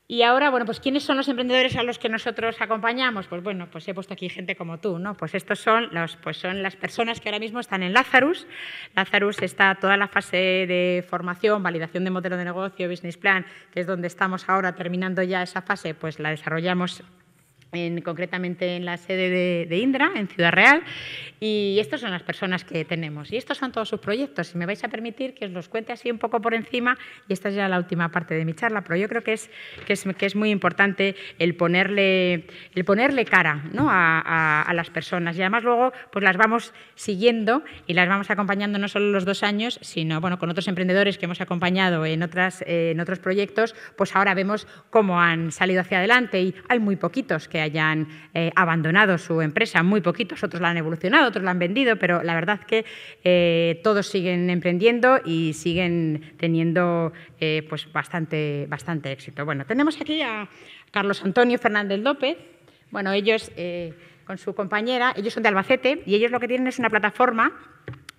Y ahora, bueno, pues ¿quiénes son los emprendedores a los que nosotros acompañamos? Pues bueno, pues he puesto aquí gente como tú, ¿no? Pues estos son los, pues son las personas que ahora mismo están en Lazarus. Lazarus está toda la fase de formación, validación de modelo de negocio, business plan, que es donde estamos ahora terminando ya esa fase, pues la desarrollamos concretamente en la sede de, Indra, en Ciudad Real, y estas son las personas que tenemos. Y estos son todos sus proyectos. Si me vais a permitir que os los cuente así un poco por encima, y esta es ya la última parte de mi charla, pero yo creo que es, que es, muy importante el ponerle, el ponerle cara ¿no? a, las personas. Y además luego pues las vamos siguiendo y las vamos acompañando no solo los dos años, sino bueno, con otros emprendedores que hemos acompañado en, otras, en otros proyectos, pues ahora vemos cómo han salido hacia adelante y hay muy poquitos que hayan eh, abandonado su empresa, muy poquitos, otros la han evolucionado, otros la han vendido, pero la verdad que eh, todos siguen emprendiendo y siguen teniendo eh, pues bastante, bastante éxito. Bueno, tenemos aquí a Carlos Antonio Fernández López. Bueno, ellos con su compañera, ellos son de Albacete y ellos lo que tienen es una plataforma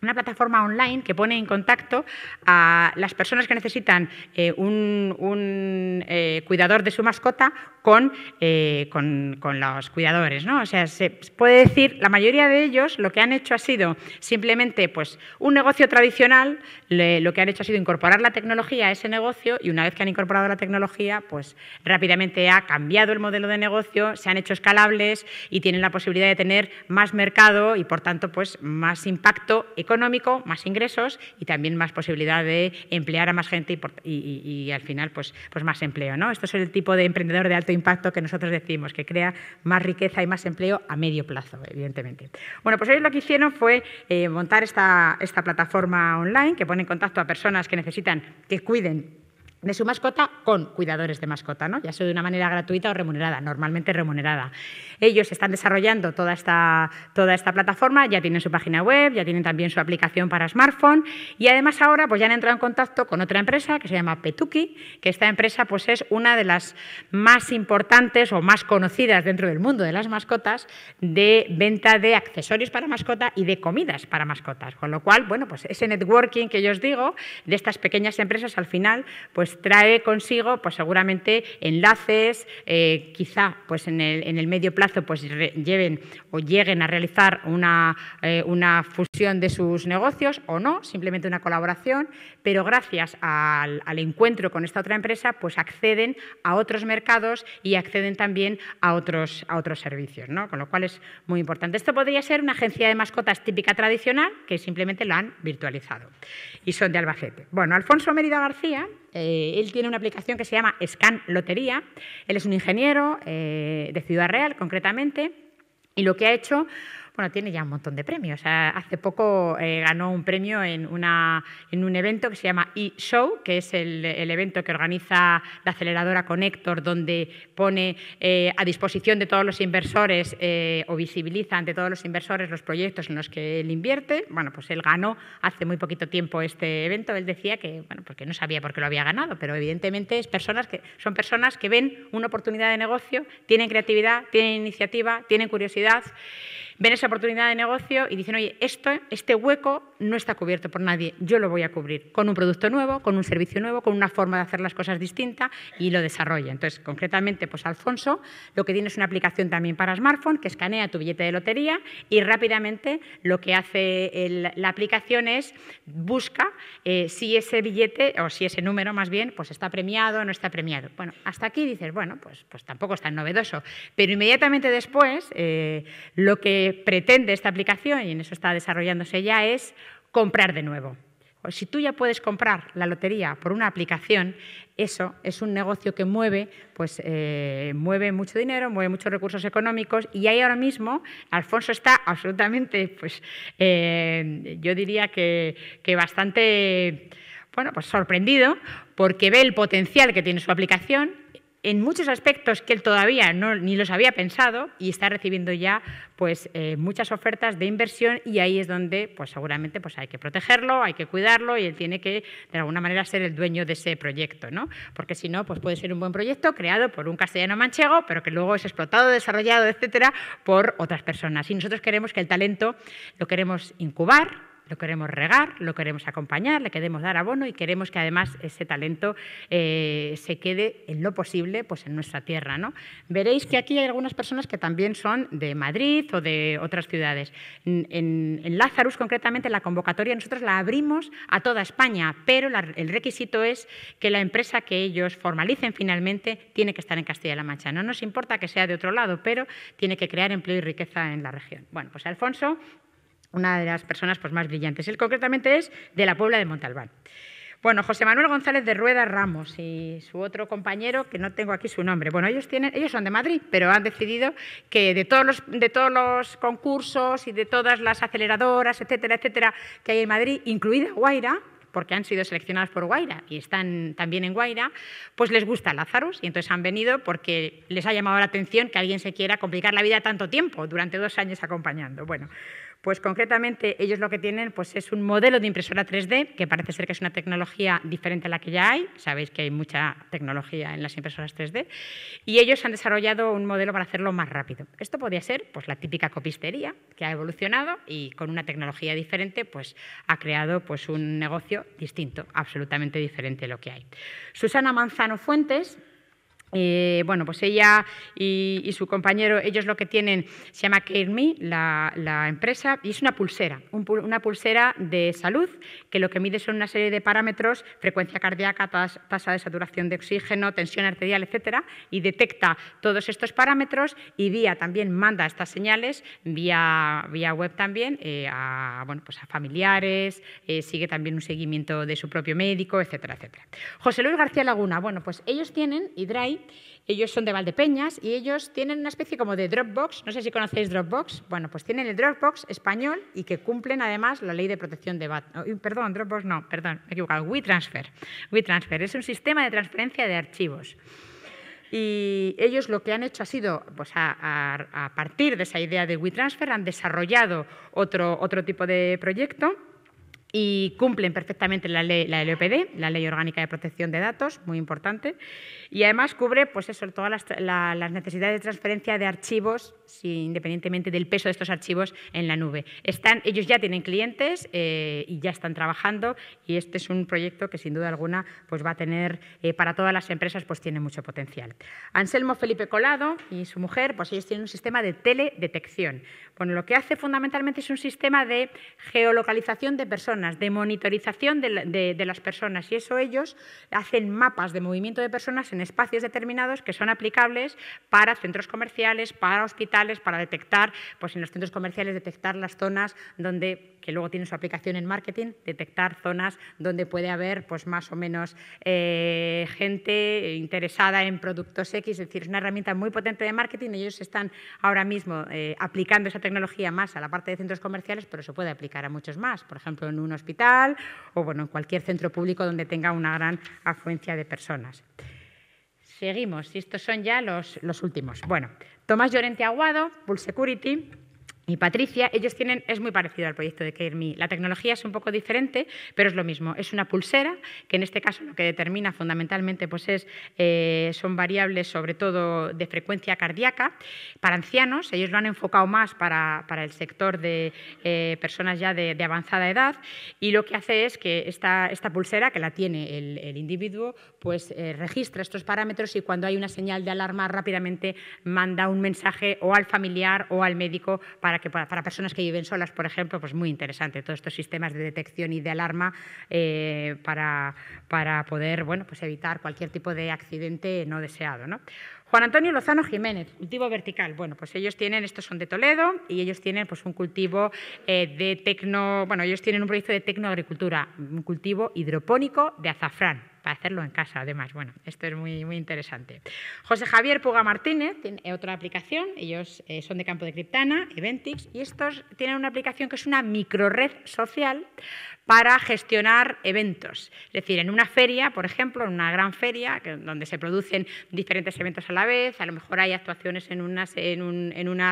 una plataforma online que pone en contacto a las personas que necesitan eh, un, eh, cuidador de su mascota con, eh, con, los cuidadores. O sea, se puede decir, la mayoría de ellos lo que han hecho ha sido simplemente pues, un negocio tradicional, lo que han hecho ha sido incorporar la tecnología a ese negocio y una vez que han incorporado la tecnología, pues rápidamente ha cambiado el modelo de negocio, se han hecho escalables y tienen la posibilidad de tener más mercado y, por tanto, pues, más impacto económico económico, más ingresos y también más posibilidad de emplear a más gente y, al final pues, pues más empleo. ¿no? Esto es el tipo de emprendedor de alto impacto que nosotros decimos, que crea más riqueza y más empleo a medio plazo, evidentemente. Bueno, pues ellos lo que hicieron fue eh, montar esta, esta plataforma online que pone en contacto a personas que necesitan que cuiden de su mascota con cuidadores de mascota, ya sea de una manera gratuita o remunerada, normalmente remunerada. Ellos están desarrollando toda esta, toda esta plataforma, ya tienen su página web, ya tienen también su aplicación para smartphone y además ahora pues, ya han entrado en contacto con otra empresa que se llama Petuki, que esta empresa pues, es una de las más importantes o más conocidas dentro del mundo de las mascotas de venta de accesorios para mascota y de comidas para mascotas. Con lo cual, bueno, pues ese networking que yo os digo de estas pequeñas empresas al final pues trae consigo pues seguramente enlaces, eh, quizá pues en el, medio plazo pues lleven o lleguen a realizar eh, una, fusión de sus negocios o no, simplemente una colaboración, pero gracias al, encuentro con esta otra empresa pues acceden a otros mercados y acceden también a otros, a otros servicios, con lo cual es muy importante. Esto podría ser una agencia de mascotas típica tradicional que simplemente la han virtualizado y son de Albacete. Bueno, Alfonso Mérida García eh, él tiene una aplicación que se llama Scan Lotería. Él es un ingeniero eh, de Ciudad Real, concretamente, y lo que ha hecho bueno, tiene ya un montón de premios. Hace poco eh, ganó un premio en, una, en un evento que se llama eShow, que es el, el, evento que organiza la aceleradora Connector, donde pone eh, a disposición de todos los inversores eh, o visibiliza ante todos los inversores los proyectos en los que él invierte. Bueno, pues él ganó hace muy poquito tiempo este evento. Él decía que, bueno, porque pues no sabía por qué lo había ganado, pero evidentemente es personas que, son personas que ven una oportunidad de negocio, tienen creatividad, tienen iniciativa, tienen curiosidad ven esa oportunidad de negocio y dicen, oye, esto, este hueco no está cubierto por nadie, yo lo voy a cubrir con un producto nuevo, con un servicio nuevo, con una forma de hacer las cosas distinta y lo desarrolla. Entonces, concretamente, pues Alfonso lo que tiene es una aplicación también para smartphone que escanea tu billete de lotería y rápidamente lo que hace la aplicación es busca eh, si ese billete o si ese número más bien pues está premiado o no está premiado. Bueno, hasta aquí dices, bueno, pues, pues tampoco es tan novedoso, pero inmediatamente después eh, lo que pretende esta aplicación, y en eso está desarrollándose ya, es comprar de nuevo. O si tú ya puedes comprar la lotería por una aplicación, eso es un negocio que mueve, pues, eh, mueve mucho dinero, mueve muchos recursos económicos y ahí ahora mismo Alfonso está absolutamente, pues, eh, yo diría que, bastante, bueno, pues sorprendido porque ve el potencial que tiene su aplicación, en muchos aspectos que él todavía no, ni los había pensado y está recibiendo ya pues, eh, muchas ofertas de inversión y ahí es donde pues, seguramente pues, hay que protegerlo, hay que cuidarlo y él tiene que de alguna manera ser el dueño de ese proyecto, ¿no? porque si no pues, puede ser un buen proyecto creado por un castellano manchego pero que luego es explotado, desarrollado, etcétera, por otras personas. Y nosotros queremos que el talento lo queremos incubar, lo queremos regar, lo queremos acompañar, le queremos dar abono y queremos que además ese talento eh, se quede en lo posible pues en nuestra tierra. ¿no? Veréis que aquí hay algunas personas que también son de Madrid o de otras ciudades. En, en, Lazarus, concretamente, la convocatoria nosotros la abrimos a toda España, pero el requisito es que la empresa que ellos formalicen finalmente tiene que estar en Castilla-La Mancha. No nos importa que sea de otro lado, pero tiene que crear empleo y riqueza en la región. Bueno, pues Alfonso una de las personas pues, más brillantes. Él concretamente es de la Puebla de Montalbán. Bueno, José Manuel González de Rueda Ramos y su otro compañero, que no tengo aquí su nombre. Bueno, ellos, tienen, ellos son de Madrid, pero han decidido que de todos, los, de todos los concursos y de todas las aceleradoras, etcétera, etcétera, que hay en Madrid, incluida Guaira, porque han sido seleccionados por Guaira y están también en Guaira, pues les gusta Lázaros y entonces han venido porque les ha llamado la atención que alguien se quiera complicar la vida tanto tiempo, durante dos años acompañando. Bueno, pues concretamente ellos lo que tienen pues, es un modelo de impresora 3D, que parece ser que es una tecnología diferente a la que ya hay. Sabéis que hay mucha tecnología en las impresoras 3D. Y ellos han desarrollado un modelo para hacerlo más rápido. Esto podría ser pues, la típica copistería que ha evolucionado y con una tecnología diferente pues, ha creado pues, un negocio distinto, absolutamente diferente a lo que hay. Susana Manzano Fuentes eh, bueno, pues ella y, su compañero, ellos lo que tienen se llama CareMe, la, empresa, y es una pulsera, una pulsera de salud que lo que mide son una serie de parámetros, frecuencia cardíaca, tasa de saturación de oxígeno, tensión arterial, etcétera, y detecta todos estos parámetros y vía también manda estas señales vía, vía web también eh, a, bueno, pues a familiares, eh, sigue también un seguimiento de su propio médico, etcétera, etcétera. José Luis García Laguna, bueno, pues ellos tienen, Hidrai, ellos son de Valdepeñas y ellos tienen una especie como de Dropbox, no sé si conocéis Dropbox, bueno, pues tienen el Dropbox español y que cumplen además la ley de protección de oh, Perdón, Dropbox no, perdón, me he equivocado, WeTransfer. WeTransfer es un sistema de transferencia de archivos. Y ellos lo que han hecho ha sido, pues a, partir de esa idea de WeTransfer, han desarrollado otro, otro tipo de proyecto y cumplen perfectamente la ley, la LOPD, la Ley Orgánica de Protección de Datos, muy importante, y además cubre pues eso, todas las, necesidades de transferencia de archivos, independientemente del peso de estos archivos en la nube. Están, ellos ya tienen clientes eh, y ya están trabajando y este es un proyecto que sin duda alguna pues, va a tener, eh, para todas las empresas, pues tiene mucho potencial. Anselmo Felipe Colado y su mujer, pues ellos tienen un sistema de teledetección. Bueno, lo que hace fundamentalmente es un sistema de geolocalización de personas de monitorización de, las personas. Y eso ellos hacen mapas de movimiento de personas en espacios determinados que son aplicables para centros comerciales, para hospitales, para detectar, pues en los centros comerciales detectar las zonas donde, que luego tiene su aplicación en marketing, detectar zonas donde puede haber pues más o menos eh, gente interesada en productos X. Es decir, es una herramienta muy potente de marketing. Ellos están ahora mismo eh, aplicando esa tecnología más a la parte de centros comerciales, pero se puede aplicar a muchos más. Por ejemplo, en un hospital o bueno, en cualquier centro público donde tenga una gran afluencia de personas. Seguimos, estos son ya los, los últimos. Bueno, Tomás Llorente Aguado, Bull Security, y Patricia, ellos tienen, es muy parecido al proyecto de Care La tecnología es un poco diferente, pero es lo mismo. Es una pulsera, que en este caso lo que determina fundamentalmente pues es, eh, son variables sobre todo de frecuencia cardíaca. Para ancianos, ellos lo han enfocado más para, el sector de eh, personas ya de, avanzada edad y lo que hace es que esta, esta pulsera, que la tiene el, individuo, pues eh, registra estos parámetros y cuando hay una señal de alarma rápidamente manda un mensaje o al familiar o al médico para para, personas que viven solas, por ejemplo, pues muy interesante. Todos estos sistemas de detección y de alarma eh, para, poder bueno, pues evitar cualquier tipo de accidente no deseado. ¿no? Juan Antonio Lozano Jiménez, cultivo vertical. Bueno, pues ellos tienen, estos son de Toledo, y ellos tienen pues, un cultivo eh, de tecno, bueno, ellos tienen un proyecto de tecnoagricultura, un cultivo hidropónico de azafrán para hacerlo en casa, además. Bueno, esto es muy, muy interesante. José Javier Puga Martínez tiene otra aplicación, ellos eh, son de Campo de Criptana, Eventix, y estos tienen una aplicación que es una microred social para gestionar eventos. Es decir, en una feria, por ejemplo, en una gran feria, donde se producen diferentes eventos a la vez, a lo mejor hay actuaciones en una,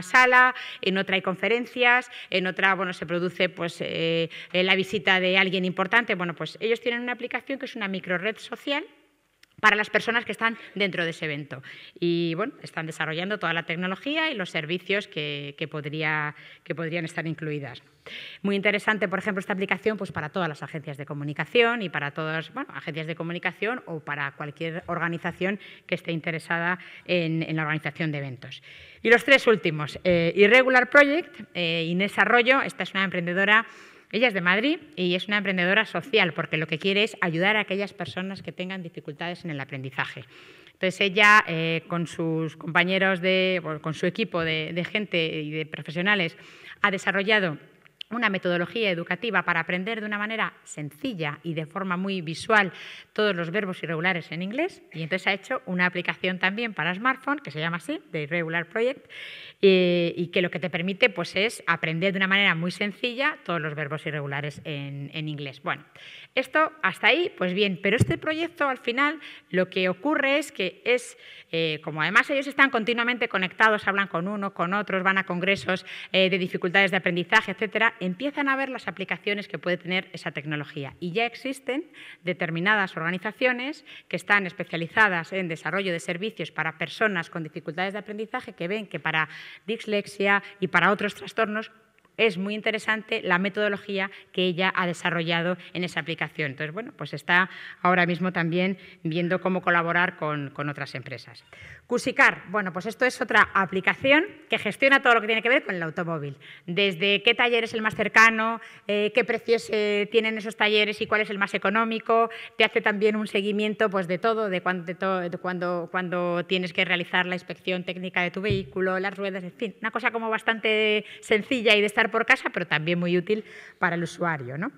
sala, en otra hay conferencias, en otra bueno, se produce pues, eh, eh, la visita de alguien importante. Bueno, pues ellos tienen una aplicación que es una microred social para las personas que están dentro de ese evento. Y bueno, están desarrollando toda la tecnología y los servicios que, podría, que podrían estar incluidas. Muy interesante, por ejemplo, esta aplicación pues, para todas las agencias de comunicación y para todas bueno, agencias de comunicación o para cualquier organización que esté interesada en, la organización de eventos. Y los tres últimos, eh, Irregular Project, eh, Inés Arroyo, esta es una emprendedora ella es de Madrid y es una emprendedora social porque lo que quiere es ayudar a aquellas personas que tengan dificultades en el aprendizaje. Entonces ella, eh, con sus compañeros, de, con su equipo de, de gente y de profesionales, ha desarrollado una metodología educativa para aprender de una manera sencilla y de forma muy visual todos los verbos irregulares en inglés. Y entonces ha hecho una aplicación también para smartphone que se llama así, The Irregular Project, y que lo que te permite pues, es aprender de una manera muy sencilla todos los verbos irregulares en, inglés. Bueno, esto hasta ahí, pues bien, pero este proyecto al final lo que ocurre es que es, eh, como además ellos están continuamente conectados, hablan con uno, con otros, van a congresos eh, de dificultades de aprendizaje, etcétera, empiezan a ver las aplicaciones que puede tener esa tecnología. Y ya existen determinadas organizaciones que están especializadas en desarrollo de servicios para personas con dificultades de aprendizaje que ven que para dislexia y para otros trastornos es muy interesante la metodología que ella ha desarrollado en esa aplicación. Entonces, bueno, pues está ahora mismo también viendo cómo colaborar con, otras empresas. Cusicar, bueno, pues esto es otra aplicación que gestiona todo lo que tiene que ver con el automóvil. Desde qué taller es el más cercano, eh, qué precios eh, tienen esos talleres y cuál es el más económico. Te hace también un seguimiento pues, de todo, de cuándo, cuando, cuando tienes que realizar la inspección técnica de tu vehículo, las ruedas, en fin, una cosa como bastante sencilla y de esta por casa, pero también muy útil para el usuario. ¿no?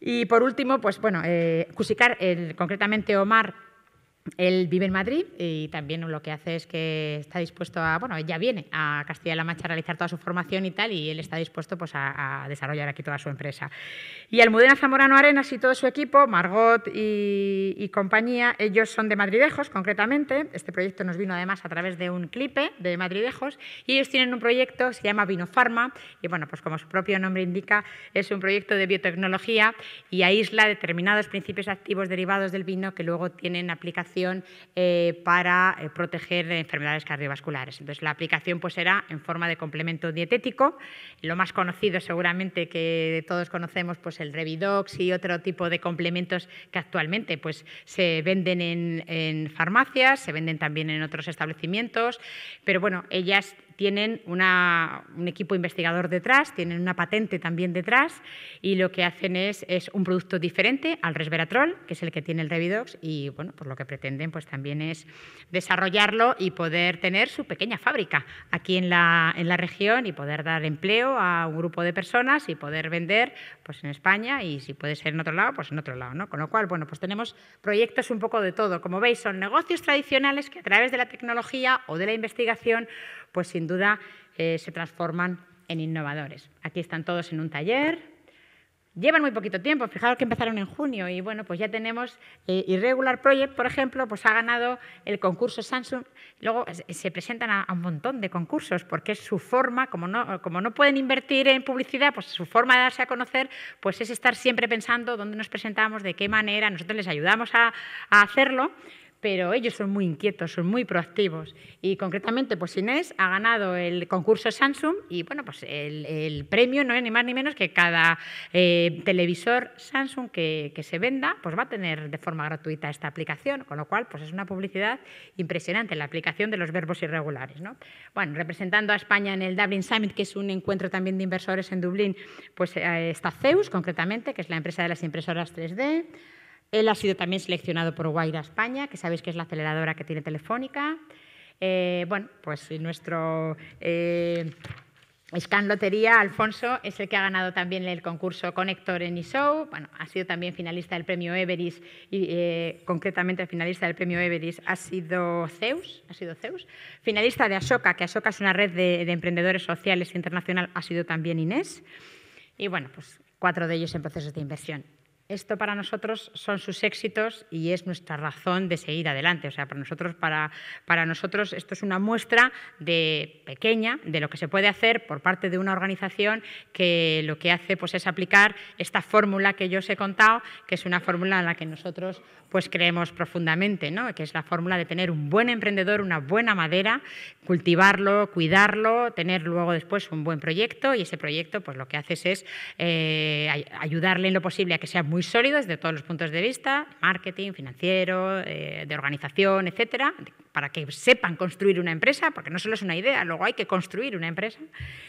Y por último, pues bueno, eh, Cusicar, concretamente Omar, él vive en Madrid y también lo que hace es que está dispuesto a, bueno, ya viene a Castilla-La Mancha a realizar toda su formación y tal, y él está dispuesto pues, a, desarrollar aquí toda su empresa. Y Almudena Zamorano Arenas y todo su equipo, Margot y, compañía, ellos son de Madridejos concretamente, este proyecto nos vino además a través de un clipe de Madridejos, y ellos tienen un proyecto, se llama Vinofarma, y bueno, pues como su propio nombre indica, es un proyecto de biotecnología y aísla determinados principios activos derivados del vino que luego tienen aplicación eh, para eh, proteger de enfermedades cardiovasculares. Entonces, la aplicación pues, será en forma de complemento dietético. Lo más conocido seguramente que todos conocemos, pues el Revidox y otro tipo de complementos que actualmente pues, se venden en, en farmacias, se venden también en otros establecimientos, pero bueno, ellas tienen un equipo investigador detrás, tienen una patente también detrás y lo que hacen es, un producto diferente al resveratrol, que es el que tiene el Revidox y bueno, por pues lo que pretenden pues también es desarrollarlo y poder tener su pequeña fábrica aquí en la, en la región y poder dar empleo a un grupo de personas y poder vender pues en España y si puede ser en otro lado, pues en otro lado, ¿no? Con lo cual, bueno, pues tenemos proyectos un poco de todo. Como veis, son negocios tradicionales que a través de la tecnología o de la investigación pues sin duda eh, se transforman en innovadores. Aquí están todos en un taller. Llevan muy poquito tiempo, fijaros que empezaron en junio y bueno, pues ya tenemos eh, Irregular Project, por ejemplo, pues ha ganado el concurso Samsung. Luego se presentan a, un montón de concursos porque es su forma, como no, pueden invertir en publicidad, pues su forma de darse a conocer, pues es estar siempre pensando dónde nos presentamos, de qué manera, nosotros les ayudamos a, a hacerlo pero ellos son muy inquietos, son muy proactivos. Y concretamente, pues Inés ha ganado el concurso Samsung y bueno, pues el, premio no es ni más ni menos que cada eh, televisor Samsung que, se venda, pues va a tener de forma gratuita esta aplicación, con lo cual pues es una publicidad impresionante, la aplicación de los verbos irregulares. ¿no? Bueno, representando a España en el Dublin Summit, que es un encuentro también de inversores en Dublín, pues eh, está Zeus, concretamente, que es la empresa de las impresoras 3D. Él ha sido también seleccionado por Guaira España, que sabéis que es la aceleradora que tiene Telefónica. Eh, bueno, pues nuestro eh, Scan Lotería, Alfonso, es el que ha ganado también el concurso Conector en ISO. Bueno, ha sido también finalista del premio Everis y eh, concretamente finalista del premio Everis ha sido Zeus, ha sido Zeus. Finalista de Asoka, que Asoka es una red de, de emprendedores sociales internacional, ha sido también Inés. Y bueno, pues cuatro de ellos en procesos de inversión. Esto para nosotros son sus éxitos y es nuestra razón de seguir adelante. O sea, para nosotros, para, para nosotros esto es una muestra de, pequeña de lo que se puede hacer por parte de una organización que lo que hace pues, es aplicar esta fórmula que yo os he contado, que es una fórmula en la que nosotros pues, creemos profundamente, ¿no? que es la fórmula de tener un buen emprendedor, una buena madera, cultivarlo, cuidarlo, tener luego después un buen proyecto y ese proyecto pues, lo que haces es eh, ayudarle en lo posible a que sea muy sólido desde todos los puntos de vista, marketing, financiero, eh, de organización, etcétera, para que sepan construir una empresa, porque no solo es una idea, luego hay que construir una empresa.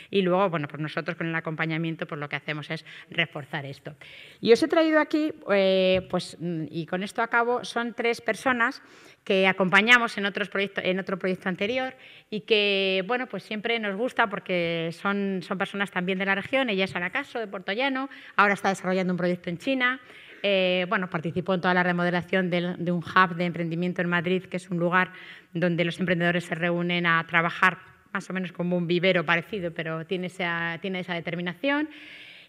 Y luego, bueno, pues nosotros con el acompañamiento, pues lo que hacemos es reforzar esto. Y os he traído aquí, eh, pues, mm, y con esto acabo, son tres personas que acompañamos en, otros en otro proyecto anterior y que, bueno, pues siempre nos gusta porque son, son personas también de la región, ella es Aracaso, de Puerto Llano, ahora está desarrollando un proyecto en China, eh, bueno, participo en toda la remodelación de, un hub de emprendimiento en Madrid, que es un lugar donde los emprendedores se reúnen a trabajar más o menos como un vivero parecido, pero tiene esa, tiene esa determinación.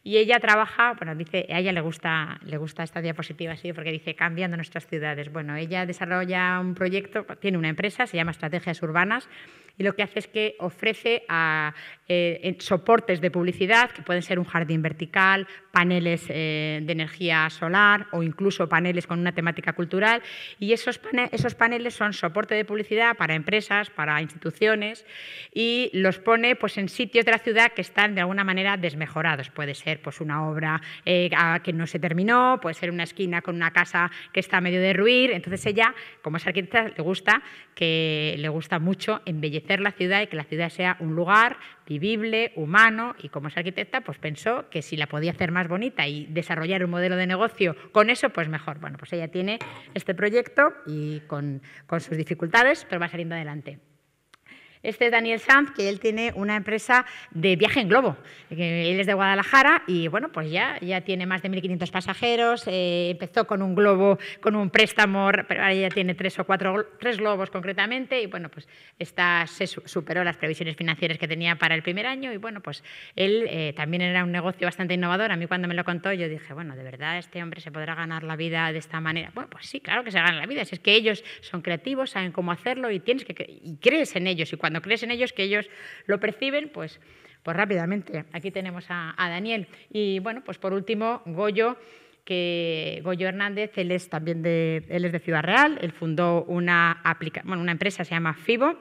Y ella trabaja, bueno, dice, a ella le gusta, le gusta esta diapositiva, sí, porque dice, cambiando nuestras ciudades. Bueno, ella desarrolla un proyecto, tiene una empresa, se llama Estrategias Urbanas, y lo que hace es que ofrece a eh, soportes de publicidad, que pueden ser un jardín vertical, paneles eh, de energía solar o incluso paneles con una temática cultural. Y esos, esos paneles son soporte de publicidad para empresas, para instituciones y los pone pues, en sitios de la ciudad que están de alguna manera desmejorados. Puede ser pues, una obra eh, que no se terminó, puede ser una esquina con una casa que está a medio de ruir. Entonces ella, como es arquitecta, le gusta, que, le gusta mucho embellecer la ciudad y que la ciudad sea un lugar vivible, humano, y como es arquitecta, pues pensó que si la podía hacer más bonita y desarrollar un modelo de negocio con eso, pues mejor. Bueno, pues ella tiene este proyecto y con, con sus dificultades, pero va saliendo adelante. Este es Daniel Sanz, que él tiene una empresa de viaje en globo. Eh, él es de Guadalajara y bueno, pues ya, ya tiene más de 1.500 pasajeros. Eh, empezó con un globo, con un préstamo, pero ahora ya tiene tres o cuatro, tres globos concretamente y bueno, pues está, se superó las previsiones financieras que tenía para el primer año y bueno, pues él eh, también era un negocio bastante innovador. A mí cuando me lo contó yo dije, bueno, de verdad este hombre se podrá ganar la vida de esta manera. Bueno, pues sí, claro que se gana la vida. es que ellos son creativos, saben cómo hacerlo y tienes que y crees en ellos y cuando no crees en ellos, que ellos lo perciben, pues, pues rápidamente. Aquí tenemos a, Daniel. Y bueno, pues por último, Goyo que Goyo Hernández, él es también de, él es de Ciudad Real, él fundó una, aplica bueno, una empresa, se llama FIBO,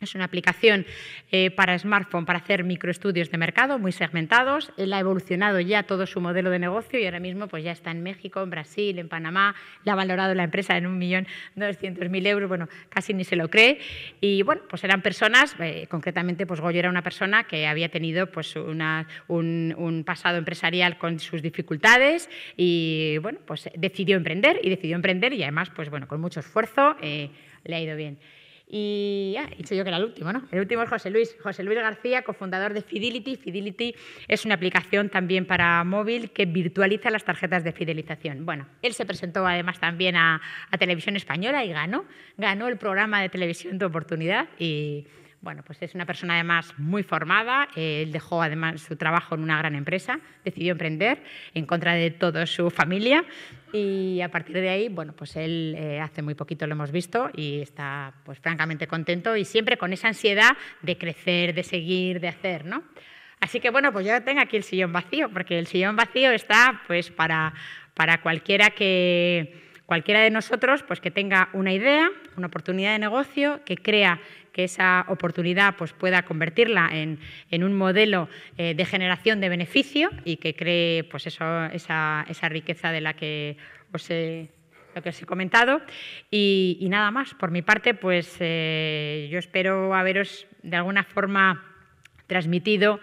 es una aplicación eh, para smartphone para hacer microestudios de mercado muy segmentados. Él ha evolucionado ya todo su modelo de negocio y ahora mismo pues, ya está en México, en Brasil, en Panamá. Le ha valorado la empresa en 1.200.000 euros. Bueno, casi ni se lo cree. Y bueno, pues eran personas, eh, concretamente pues Goyo era una persona que había tenido pues, un, pasado empresarial con sus dificultades y bueno, pues decidió emprender y decidió emprender y además pues bueno, con mucho esfuerzo eh, le ha ido bien. Y, ah, yo que era el último, ¿no? El último es José Luis, José Luis García, cofundador de Fidelity. Fidelity es una aplicación también para móvil que virtualiza las tarjetas de fidelización. Bueno, él se presentó además también a, a Televisión Española y ganó, ganó el programa de televisión de oportunidad y bueno, pues es una persona además muy formada. Él dejó además su trabajo en una gran empresa, decidió emprender en contra de toda su familia y a partir de ahí, bueno, pues él eh, hace muy poquito lo hemos visto y está pues francamente contento y siempre con esa ansiedad de crecer, de seguir, de hacer, ¿no? Así que bueno, pues yo tengo aquí el sillón vacío, porque el sillón vacío está pues para, para cualquiera que cualquiera de nosotros pues que tenga una idea, una oportunidad de negocio, que crea que esa oportunidad pues, pueda convertirla en, un modelo eh, de generación de beneficio y que cree pues, eso, esa, riqueza de la que os he lo que os he comentado. Y, nada más, por mi parte, pues eh, yo espero haberos de alguna forma transmitido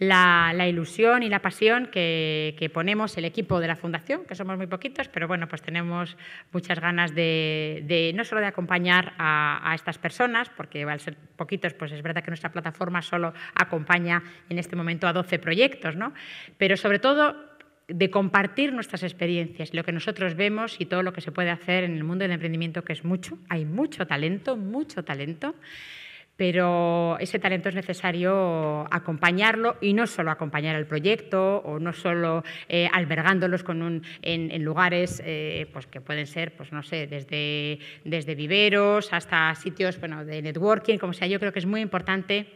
la, ilusión y la pasión que, ponemos el equipo de la Fundación, que somos muy poquitos, pero bueno, pues tenemos muchas ganas de, no solo de acompañar a, estas personas, porque al ser poquitos, pues es verdad que nuestra plataforma solo acompaña en este momento a 12 proyectos, ¿no? Pero sobre todo de compartir nuestras experiencias, lo que nosotros vemos y todo lo que se puede hacer en el mundo del emprendimiento, que es mucho, hay mucho talento, mucho talento pero ese talento es necesario acompañarlo y no solo acompañar el proyecto o no solo eh, albergándolos con un, en, lugares eh, pues que pueden ser, pues no sé, desde, desde viveros hasta sitios bueno, de networking, como sea. Yo creo que es muy importante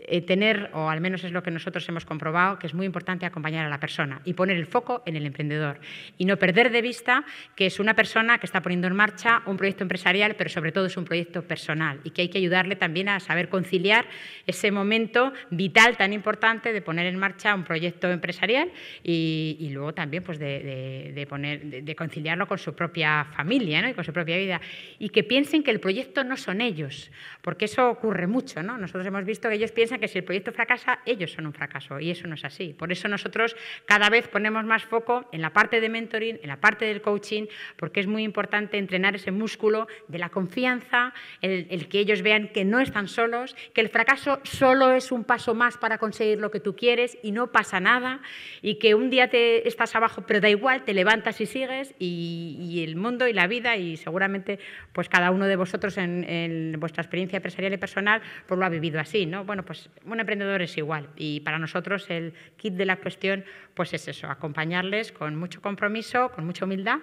eh, tener, o al menos es lo que nosotros hemos comprobado, que es muy importante acompañar a la persona y poner el foco en el emprendedor y no perder de vista que es una persona que está poniendo en marcha un proyecto empresarial, pero sobre todo es un proyecto personal y que hay que ayudarle también a saber conciliar ese momento vital tan importante de poner en marcha un proyecto empresarial y, luego también pues de, poner, de, conciliarlo con su propia familia ¿no? y con su propia vida. Y que piensen que el proyecto no son ellos, porque eso ocurre mucho. ¿no? Nosotros hemos visto que ellos piensan piensan que si el proyecto fracasa, ellos son un fracaso y eso no es así. Por eso nosotros cada vez ponemos más foco en la parte de mentoring, en la parte del coaching, porque es muy importante entrenar ese músculo de la confianza, el, que ellos vean que no están solos, que el fracaso solo es un paso más para conseguir lo que tú quieres y no pasa nada y que un día te estás abajo, pero da igual, te levantas y sigues y, el mundo y la vida y seguramente pues cada uno de vosotros en, en vuestra experiencia empresarial y personal pues lo ha vivido así, ¿no? Bueno, pues pues, un emprendedor es igual. Y para nosotros el kit de la cuestión pues es eso, acompañarles con mucho compromiso, con mucha humildad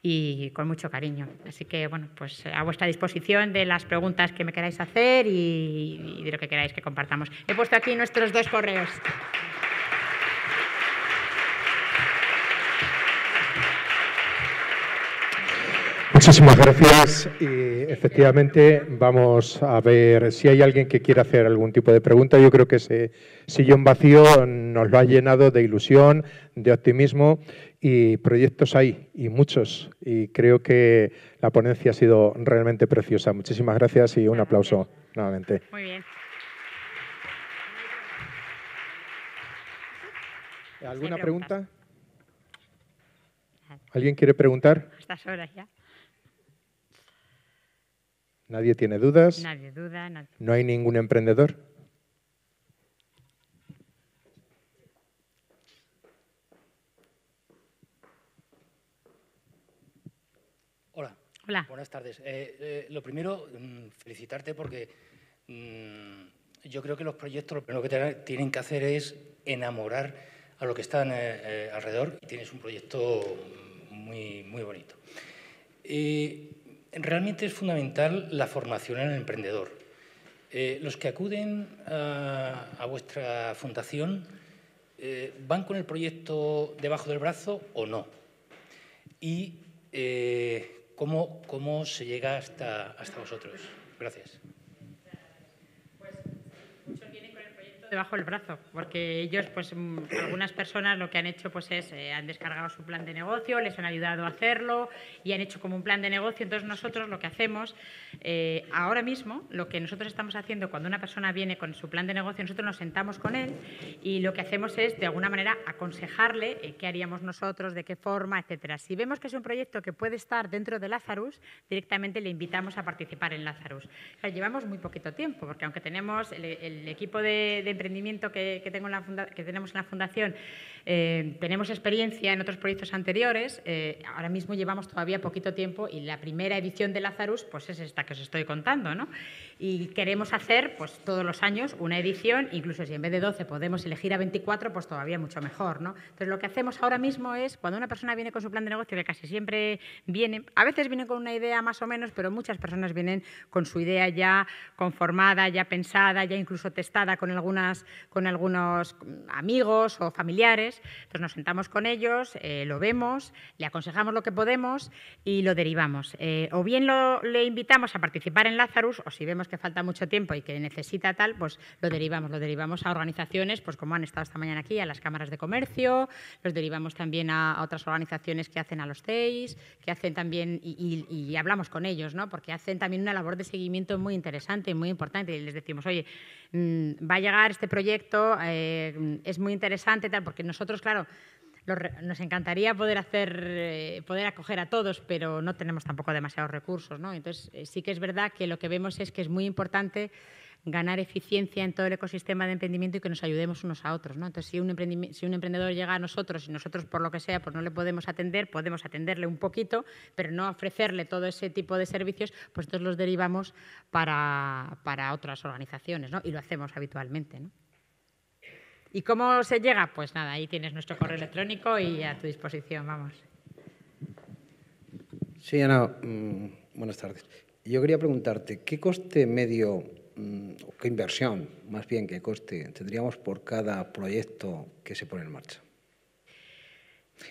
y con mucho cariño. Así que, bueno, pues a vuestra disposición de las preguntas que me queráis hacer y, y de lo que queráis que compartamos. He puesto aquí nuestros dos correos. Muchísimas gracias y efectivamente vamos a ver si hay alguien que quiera hacer algún tipo de pregunta. Yo creo que ese sillón vacío nos lo ha llenado de ilusión, de optimismo y proyectos hay y muchos y creo que la ponencia ha sido realmente preciosa. Muchísimas gracias y un aplauso nuevamente. Muy bien. ¿Alguna pregunta? ¿Alguien quiere preguntar? Estas ya. Nadie tiene dudas. Nadie duda. No hay ningún emprendedor. Hola. Hola. Buenas tardes. Eh, eh, lo primero, mm, felicitarte porque mm, yo creo que los proyectos lo primero que tienen que hacer es enamorar a lo que están eh, alrededor y tienes un proyecto muy, muy bonito realmente es fundamental la formación en el emprendedor. Eh, los que acuden a, vuestra fundación eh, van con el proyecto debajo del brazo o no. Y eh, ¿cómo, se llega hasta, hasta vosotros. Gracias. debajo del brazo, porque ellos, pues mm, algunas personas lo que han hecho pues es, eh, han descargado su plan de negocio, les han ayudado a hacerlo y han hecho como un plan de negocio. Entonces nosotros lo que hacemos eh, ahora mismo, lo que nosotros estamos haciendo cuando una persona viene con su plan de negocio, nosotros nos sentamos con él y lo que hacemos es, de alguna manera, aconsejarle eh, qué haríamos nosotros, de qué forma, etcétera. Si vemos que es un proyecto que puede estar dentro de Lazarus, directamente le invitamos a participar en Lazarus. llevamos muy poquito tiempo, porque aunque tenemos el, equipo de, emprendimiento que tenemos en la fundación, eh, tenemos experiencia en otros proyectos anteriores, eh, ahora mismo llevamos todavía poquito tiempo y la primera edición de Lazarus pues es esta que os estoy contando, ¿no? Y queremos hacer pues, todos los años una edición, incluso si en vez de 12 podemos elegir a 24, pues todavía mucho mejor. ¿no? Entonces lo que hacemos ahora mismo es, cuando una persona viene con su plan de negocio, que casi siempre viene, a veces viene con una idea más o menos, pero muchas personas vienen con su idea ya conformada, ya pensada, ya incluso testada con, algunas, con algunos amigos o familiares. Entonces nos sentamos con ellos, eh, lo vemos, le aconsejamos lo que podemos y lo derivamos. Eh, o bien lo, le invitamos a participar en Lazarus o si vemos que falta mucho tiempo y que necesita tal, pues lo derivamos, lo derivamos a organizaciones, pues como han estado esta mañana aquí, a las cámaras de comercio, los derivamos también a, otras organizaciones que hacen a los CEIS, que hacen también, y, hablamos con ellos, ¿no? Porque hacen también una labor de seguimiento muy interesante y muy importante. Y les decimos, oye, mm, va a llegar este proyecto, eh, es muy interesante, tal, porque nosotros, claro, nos encantaría poder hacer, eh, poder acoger a todos, pero no tenemos tampoco demasiados recursos, ¿no? Entonces eh, sí que es verdad que lo que vemos es que es muy importante ganar eficiencia en todo el ecosistema de emprendimiento y que nos ayudemos unos a otros. ¿no? Entonces, si un, si un emprendedor llega a nosotros y nosotros, por lo que sea, pues no le podemos atender, podemos atenderle un poquito, pero no ofrecerle todo ese tipo de servicios, pues entonces los derivamos para, para otras organizaciones ¿no? y lo hacemos habitualmente. ¿no? ¿Y cómo se llega? Pues nada, ahí tienes nuestro correo electrónico y a tu disposición, vamos. Sí, Ana, mm, buenas tardes. Yo quería preguntarte, ¿qué coste medio, mm, o qué inversión, más bien, qué coste tendríamos por cada proyecto que se pone en marcha?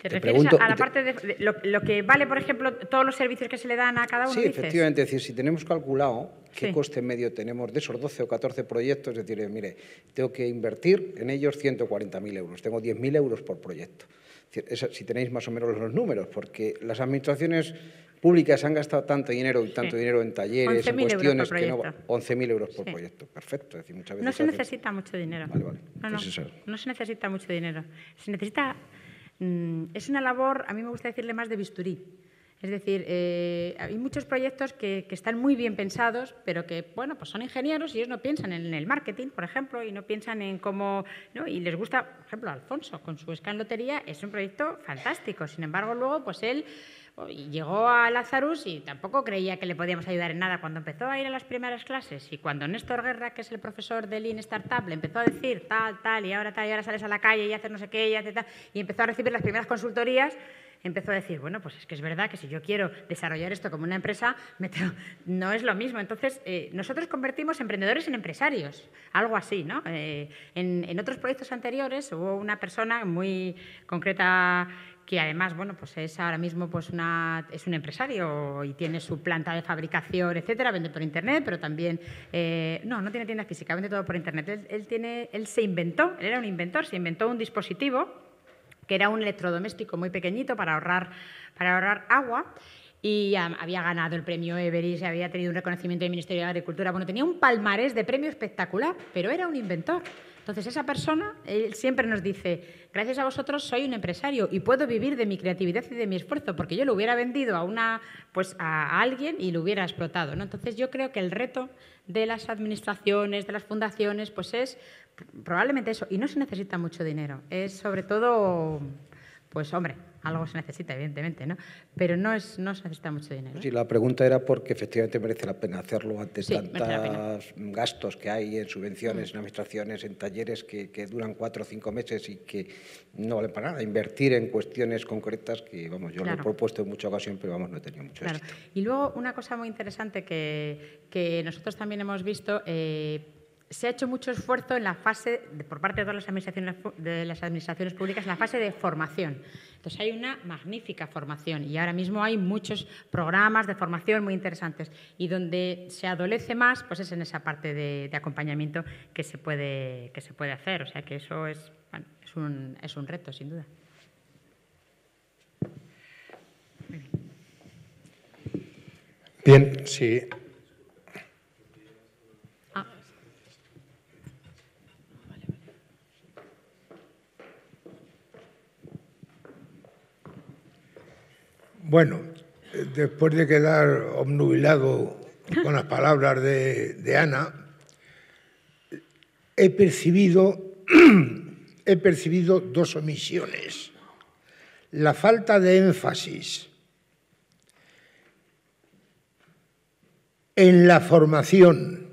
¿Te, a la parte de, lo, que vale, por ejemplo, todos los servicios que se le dan a cada uno? Sí, efectivamente. Es decir, si tenemos calculado qué coste medio tenemos de esos 12 o 14 proyectos, es decir, mire, tengo que invertir en ellos 140.000 euros, tengo 10.000 euros por proyecto. Es decir, si tenéis más o menos los números, porque las administraciones públicas han gastado tanto dinero y tanto dinero en talleres, en cuestiones que no. 11.000 euros por proyecto, perfecto. no se necesita mucho dinero. no se necesita mucho dinero. Se necesita Mm, es una labor, a mí me gusta decirle más de bisturí. Es decir, eh, hay muchos proyectos que, que, están muy bien pensados, pero que, bueno, pues son ingenieros y ellos no piensan en el marketing, por ejemplo, y no piensan en cómo, ¿no? Y les gusta, por ejemplo, Alfonso, con su escanlotería, es un proyecto fantástico. Sin embargo, luego, pues él llegó a Lazarus y tampoco creía que le podíamos ayudar en nada cuando empezó a ir a las primeras clases y cuando Néstor Guerra, que es el profesor de Lean Startup, le empezó a decir tal, tal, y ahora tal, y ahora sales a la calle y haces no sé qué, y y empezó a recibir las primeras consultorías, empezó a decir, bueno, pues es que es verdad que si yo quiero desarrollar esto como una empresa, <laughs> no es lo mismo. Entonces, eh, nosotros convertimos emprendedores en empresarios, algo así, ¿no? Eh, en, en, otros proyectos anteriores hubo una persona muy concreta que además, bueno, pues es ahora mismo pues una, es un empresario y tiene su planta de fabricación, etcétera, vende por internet, pero también, eh, no, no tiene tienda física, vende todo por internet. Él, tiene, él se inventó, él era un inventor, se inventó un dispositivo que era un electrodoméstico muy pequeñito para ahorrar, para ahorrar agua y había ganado el premio Everest, había tenido un reconocimiento del Ministerio de Agricultura. Bueno, tenía un palmarés de premio espectacular, pero era un inventor. Entonces, esa persona él siempre nos dice, gracias a vosotros soy un empresario y puedo vivir de mi creatividad y de mi esfuerzo, porque yo lo hubiera vendido a, una, pues, a alguien y lo hubiera explotado. ¿no? Entonces, yo creo que el reto de las administraciones, de las fundaciones, pues es probablemente eso. Y no se necesita mucho dinero, es sobre todo, pues hombre, algo se necesita, evidentemente, ¿no? Pero no, es, no se necesita mucho dinero. Sí, la pregunta era porque efectivamente merece la pena hacerlo ante tantos gastos que hay en subvenciones, mm. en administraciones, en talleres que, duran cuatro o cinco meses y que no valen para nada. Invertir en cuestiones concretas que, vamos, yo lo he propuesto en mucha ocasión, pero vamos, no he tenido mucho éxito. Y luego una cosa muy interesante que, que nosotros también hemos visto... Eh, se ha hecho mucho esfuerzo en la fase, por parte de todas las administraciones, de las administraciones públicas, en la fase de formación. Entonces hay una magnífica formación y ahora mismo hay muchos programas de formación muy interesantes y donde se adolece más, pues es en esa parte de, acompañamiento que se, puede, que se puede hacer. O sea que eso es, es, un, es un reto, sin duda. Bien, sí. Bueno, después de quedar obnubilado con las palabras de, de Ana, he percibido, <clears throat> he percibido dos omisiones. La falta de énfasis en la formación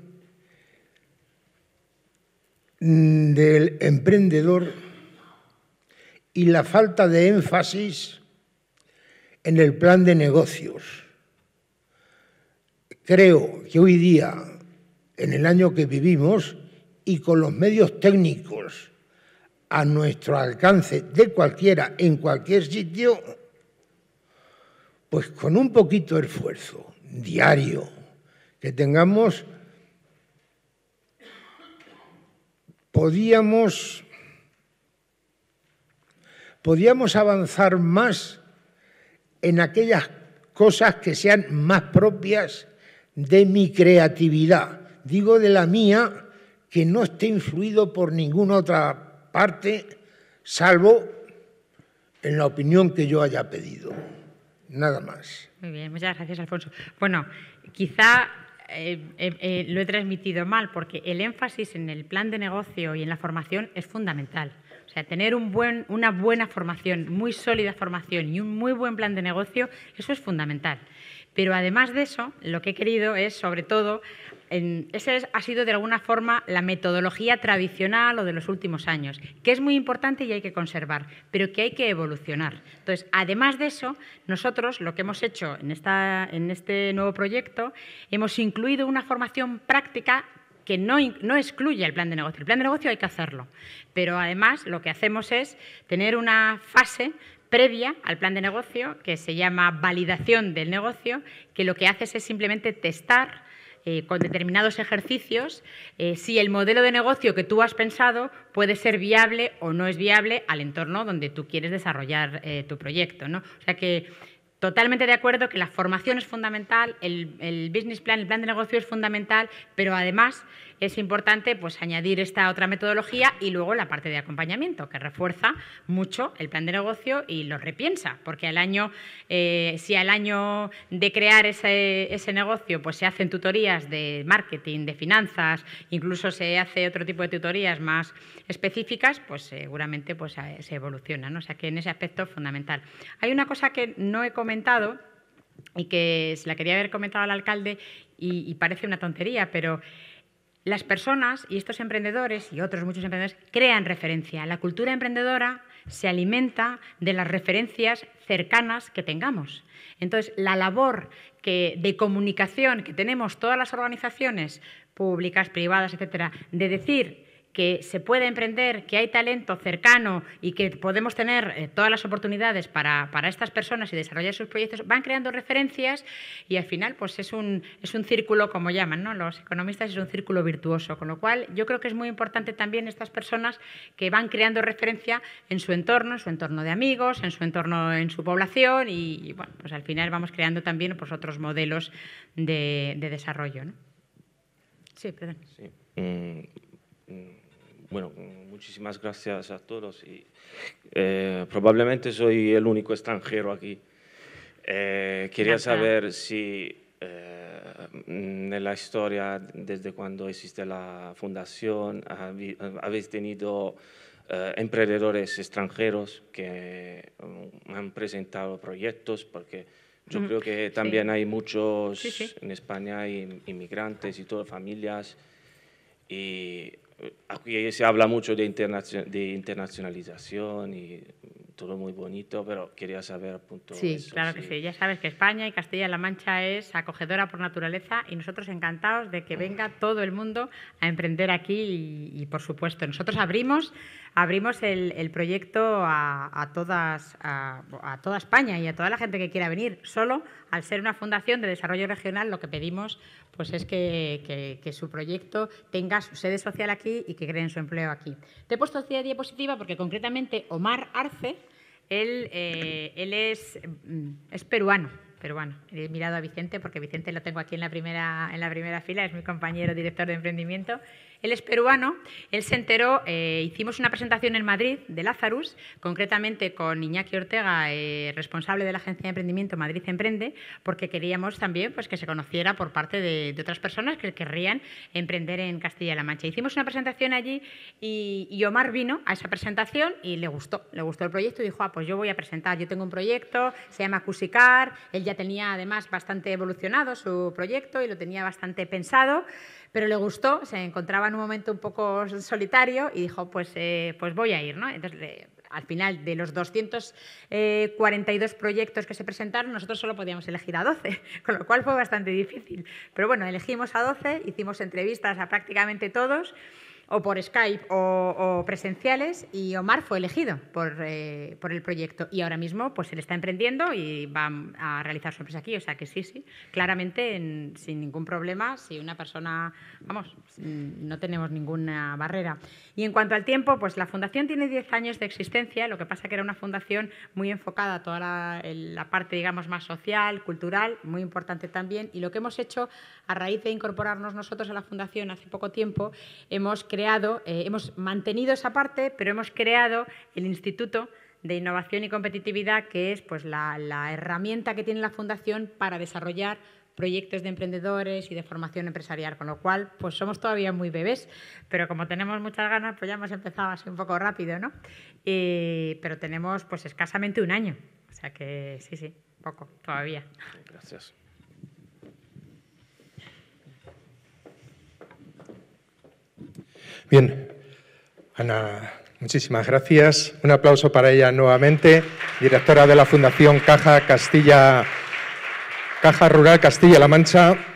del emprendedor y la falta de énfasis en el plan de negocios. Creo que hoy día, en el año que vivimos y con los medios técnicos a nuestro alcance de cualquiera, en cualquier sitio, pues con un poquito de esfuerzo diario que tengamos, podíamos, podíamos avanzar más en aquellas cosas que sean más propias de mi creatividad. Digo de la mía, que no esté influido por ninguna otra parte, salvo en la opinión que yo haya pedido. Nada más. Muy bien, muchas gracias, Alfonso. Bueno, quizá eh, eh, eh, lo he transmitido mal, porque el énfasis en el plan de negocio y en la formación es fundamental. O sea, tener una buena formación, muy sólida formación y un muy buen plan de negocio, eso es fundamental. Pero además de eso, lo que he querido es, sobre todo, en, esa ha sido de alguna forma la metodología tradicional o de los últimos años, que es muy importante y hay que conservar, pero que hay que evolucionar. Entonces, además de eso, nosotros lo que hemos hecho en este nuevo proyecto, hemos incluido una formación práctica que no, excluye el plan de negocio. El plan de negocio hay que hacerlo, pero además lo que hacemos es tener una fase previa al plan de negocio que se llama validación del negocio, que lo que haces es simplemente testar eh, con determinados ejercicios eh, si el modelo de negocio que tú has pensado puede ser viable o no es viable al entorno donde tú quieres desarrollar eh, tu proyecto. ¿no? O sea que totalmente de acuerdo que la formación es fundamental, el, business plan, el plan de negocio es fundamental, pero además es importante pues, añadir esta otra metodología y luego la parte de acompañamiento, que refuerza mucho el plan de negocio y lo repiensa, porque al año, eh, si al año de crear ese, negocio pues, se hacen tutorías de marketing, de finanzas, incluso se hace otro tipo de tutorías más específicas, pues seguramente pues, se evoluciona. ¿no? O sea que en ese aspecto es fundamental. Hay una cosa que no he comentado y que se la quería haber comentado al alcalde y parece una tontería, pero las personas y estos emprendedores y otros muchos emprendedores crean referencia. La cultura emprendedora se alimenta de las referencias cercanas que tengamos. Entonces, la labor de comunicación que tenemos todas las organizaciones públicas, privadas, etcétera, de decir que se puede emprender, que hay talento cercano y que podemos tener eh, todas las oportunidades para, para, estas personas y desarrollar sus proyectos, van creando referencias y al final pues es un, es un círculo, como llaman ¿no? los economistas, es un círculo virtuoso, con lo cual yo creo que es muy importante también estas personas que van creando referencia en su entorno, en su entorno de amigos, en su entorno, en su población y, bueno, pues al final vamos creando también pues, otros modelos de, de desarrollo. ¿no? Sí, perdón. Sí. Eh, mm, bueno, muchísimas gracias a todos. Y, eh, probablemente soy el único extranjero aquí. Eh, quería saber si eh, en la historia, desde cuando existe la fundación, habéis tenido emprendedores extranjeros que mm, han presentado proyectos, porque yo mm, creo que también hay muchos en España, hay inmigrantes y todas familias. Y eh, aquí se habla mucho de, de internacionalización y todo muy bonito, pero quería saber punto. Sí, claro que sí. Ya sabes que España y Castilla-La Mancha es acogedora por naturaleza y nosotros encantados de que venga todo el mundo a emprender aquí y, por supuesto, nosotros abrimos, abrimos el, proyecto a, todas, a, a toda España y a toda la gente que quiera venir. Solo al ser una fundación de desarrollo regional, lo que pedimos pues es que, su proyecto tenga su sede social aquí y que creen su empleo aquí. Te he puesto esta diapositiva porque concretamente Omar Arce, él, eh, mm, es peruano, pero bueno, he mirado a Vicente porque Vicente lo tengo aquí en la primera, en la primera fila, es mi compañero director de emprendimiento. Él es peruano, él se enteró, eh, hicimos una presentación en Madrid de Lazarus, concretamente con Iñaki Ortega, eh, responsable de la agencia de emprendimiento Madrid Emprende, porque queríamos también pues, que se conociera por parte de, otras personas que querrían emprender en Castilla-La Mancha. Hicimos una presentación allí y, Omar vino a esa presentación y le gustó, le gustó el proyecto y dijo, ah, pues yo voy a presentar, yo tengo un proyecto, se llama Cusicar, tenía además bastante evolucionado su proyecto y lo tenía bastante pensado, pero le gustó, se encontraba en un momento un poco solitario y dijo, pues, eh, pues voy a ir, ¿no? Entonces, al final de los 242 eh, proyectos que se presentaron, nosotros solo podíamos elegir a 12, <laughs> con lo cual fue bastante difícil. Pero bueno, elegimos a 12, hicimos entrevistas a prácticamente todos o por Skype o, presenciales y Omar fue elegido por, eh, el proyecto y ahora mismo pues le está emprendiendo y va a realizar su empresa aquí, o sea que sí, sí, claramente sin ningún problema, si una persona, vamos, no tenemos ninguna barrera. Y en cuanto al tiempo, pues la fundación tiene 10 años de existencia, lo que pasa que era una fundación muy enfocada a toda la, la parte, digamos, más social, cultural, muy importante también, y lo que hemos hecho a raíz de incorporarnos nosotros a la fundación hace poco tiempo, hemos creado eh, hemos mantenido esa parte, pero hemos creado el Instituto de Innovación y Competitividad, que es pues, la, herramienta que tiene la Fundación para desarrollar proyectos de emprendedores y de formación empresarial, con lo cual pues somos todavía muy bebés, pero como tenemos muchas ganas, pues ya hemos empezado así un poco rápido, ¿no? Eh, pero tenemos pues escasamente un año, o sea que sí, sí, poco todavía. Gracias. Bien, Ana, muchísimas gracias. Un aplauso para ella nuevamente, directora de la Fundación Caja Castilla, Caja Rural Castilla-La Mancha.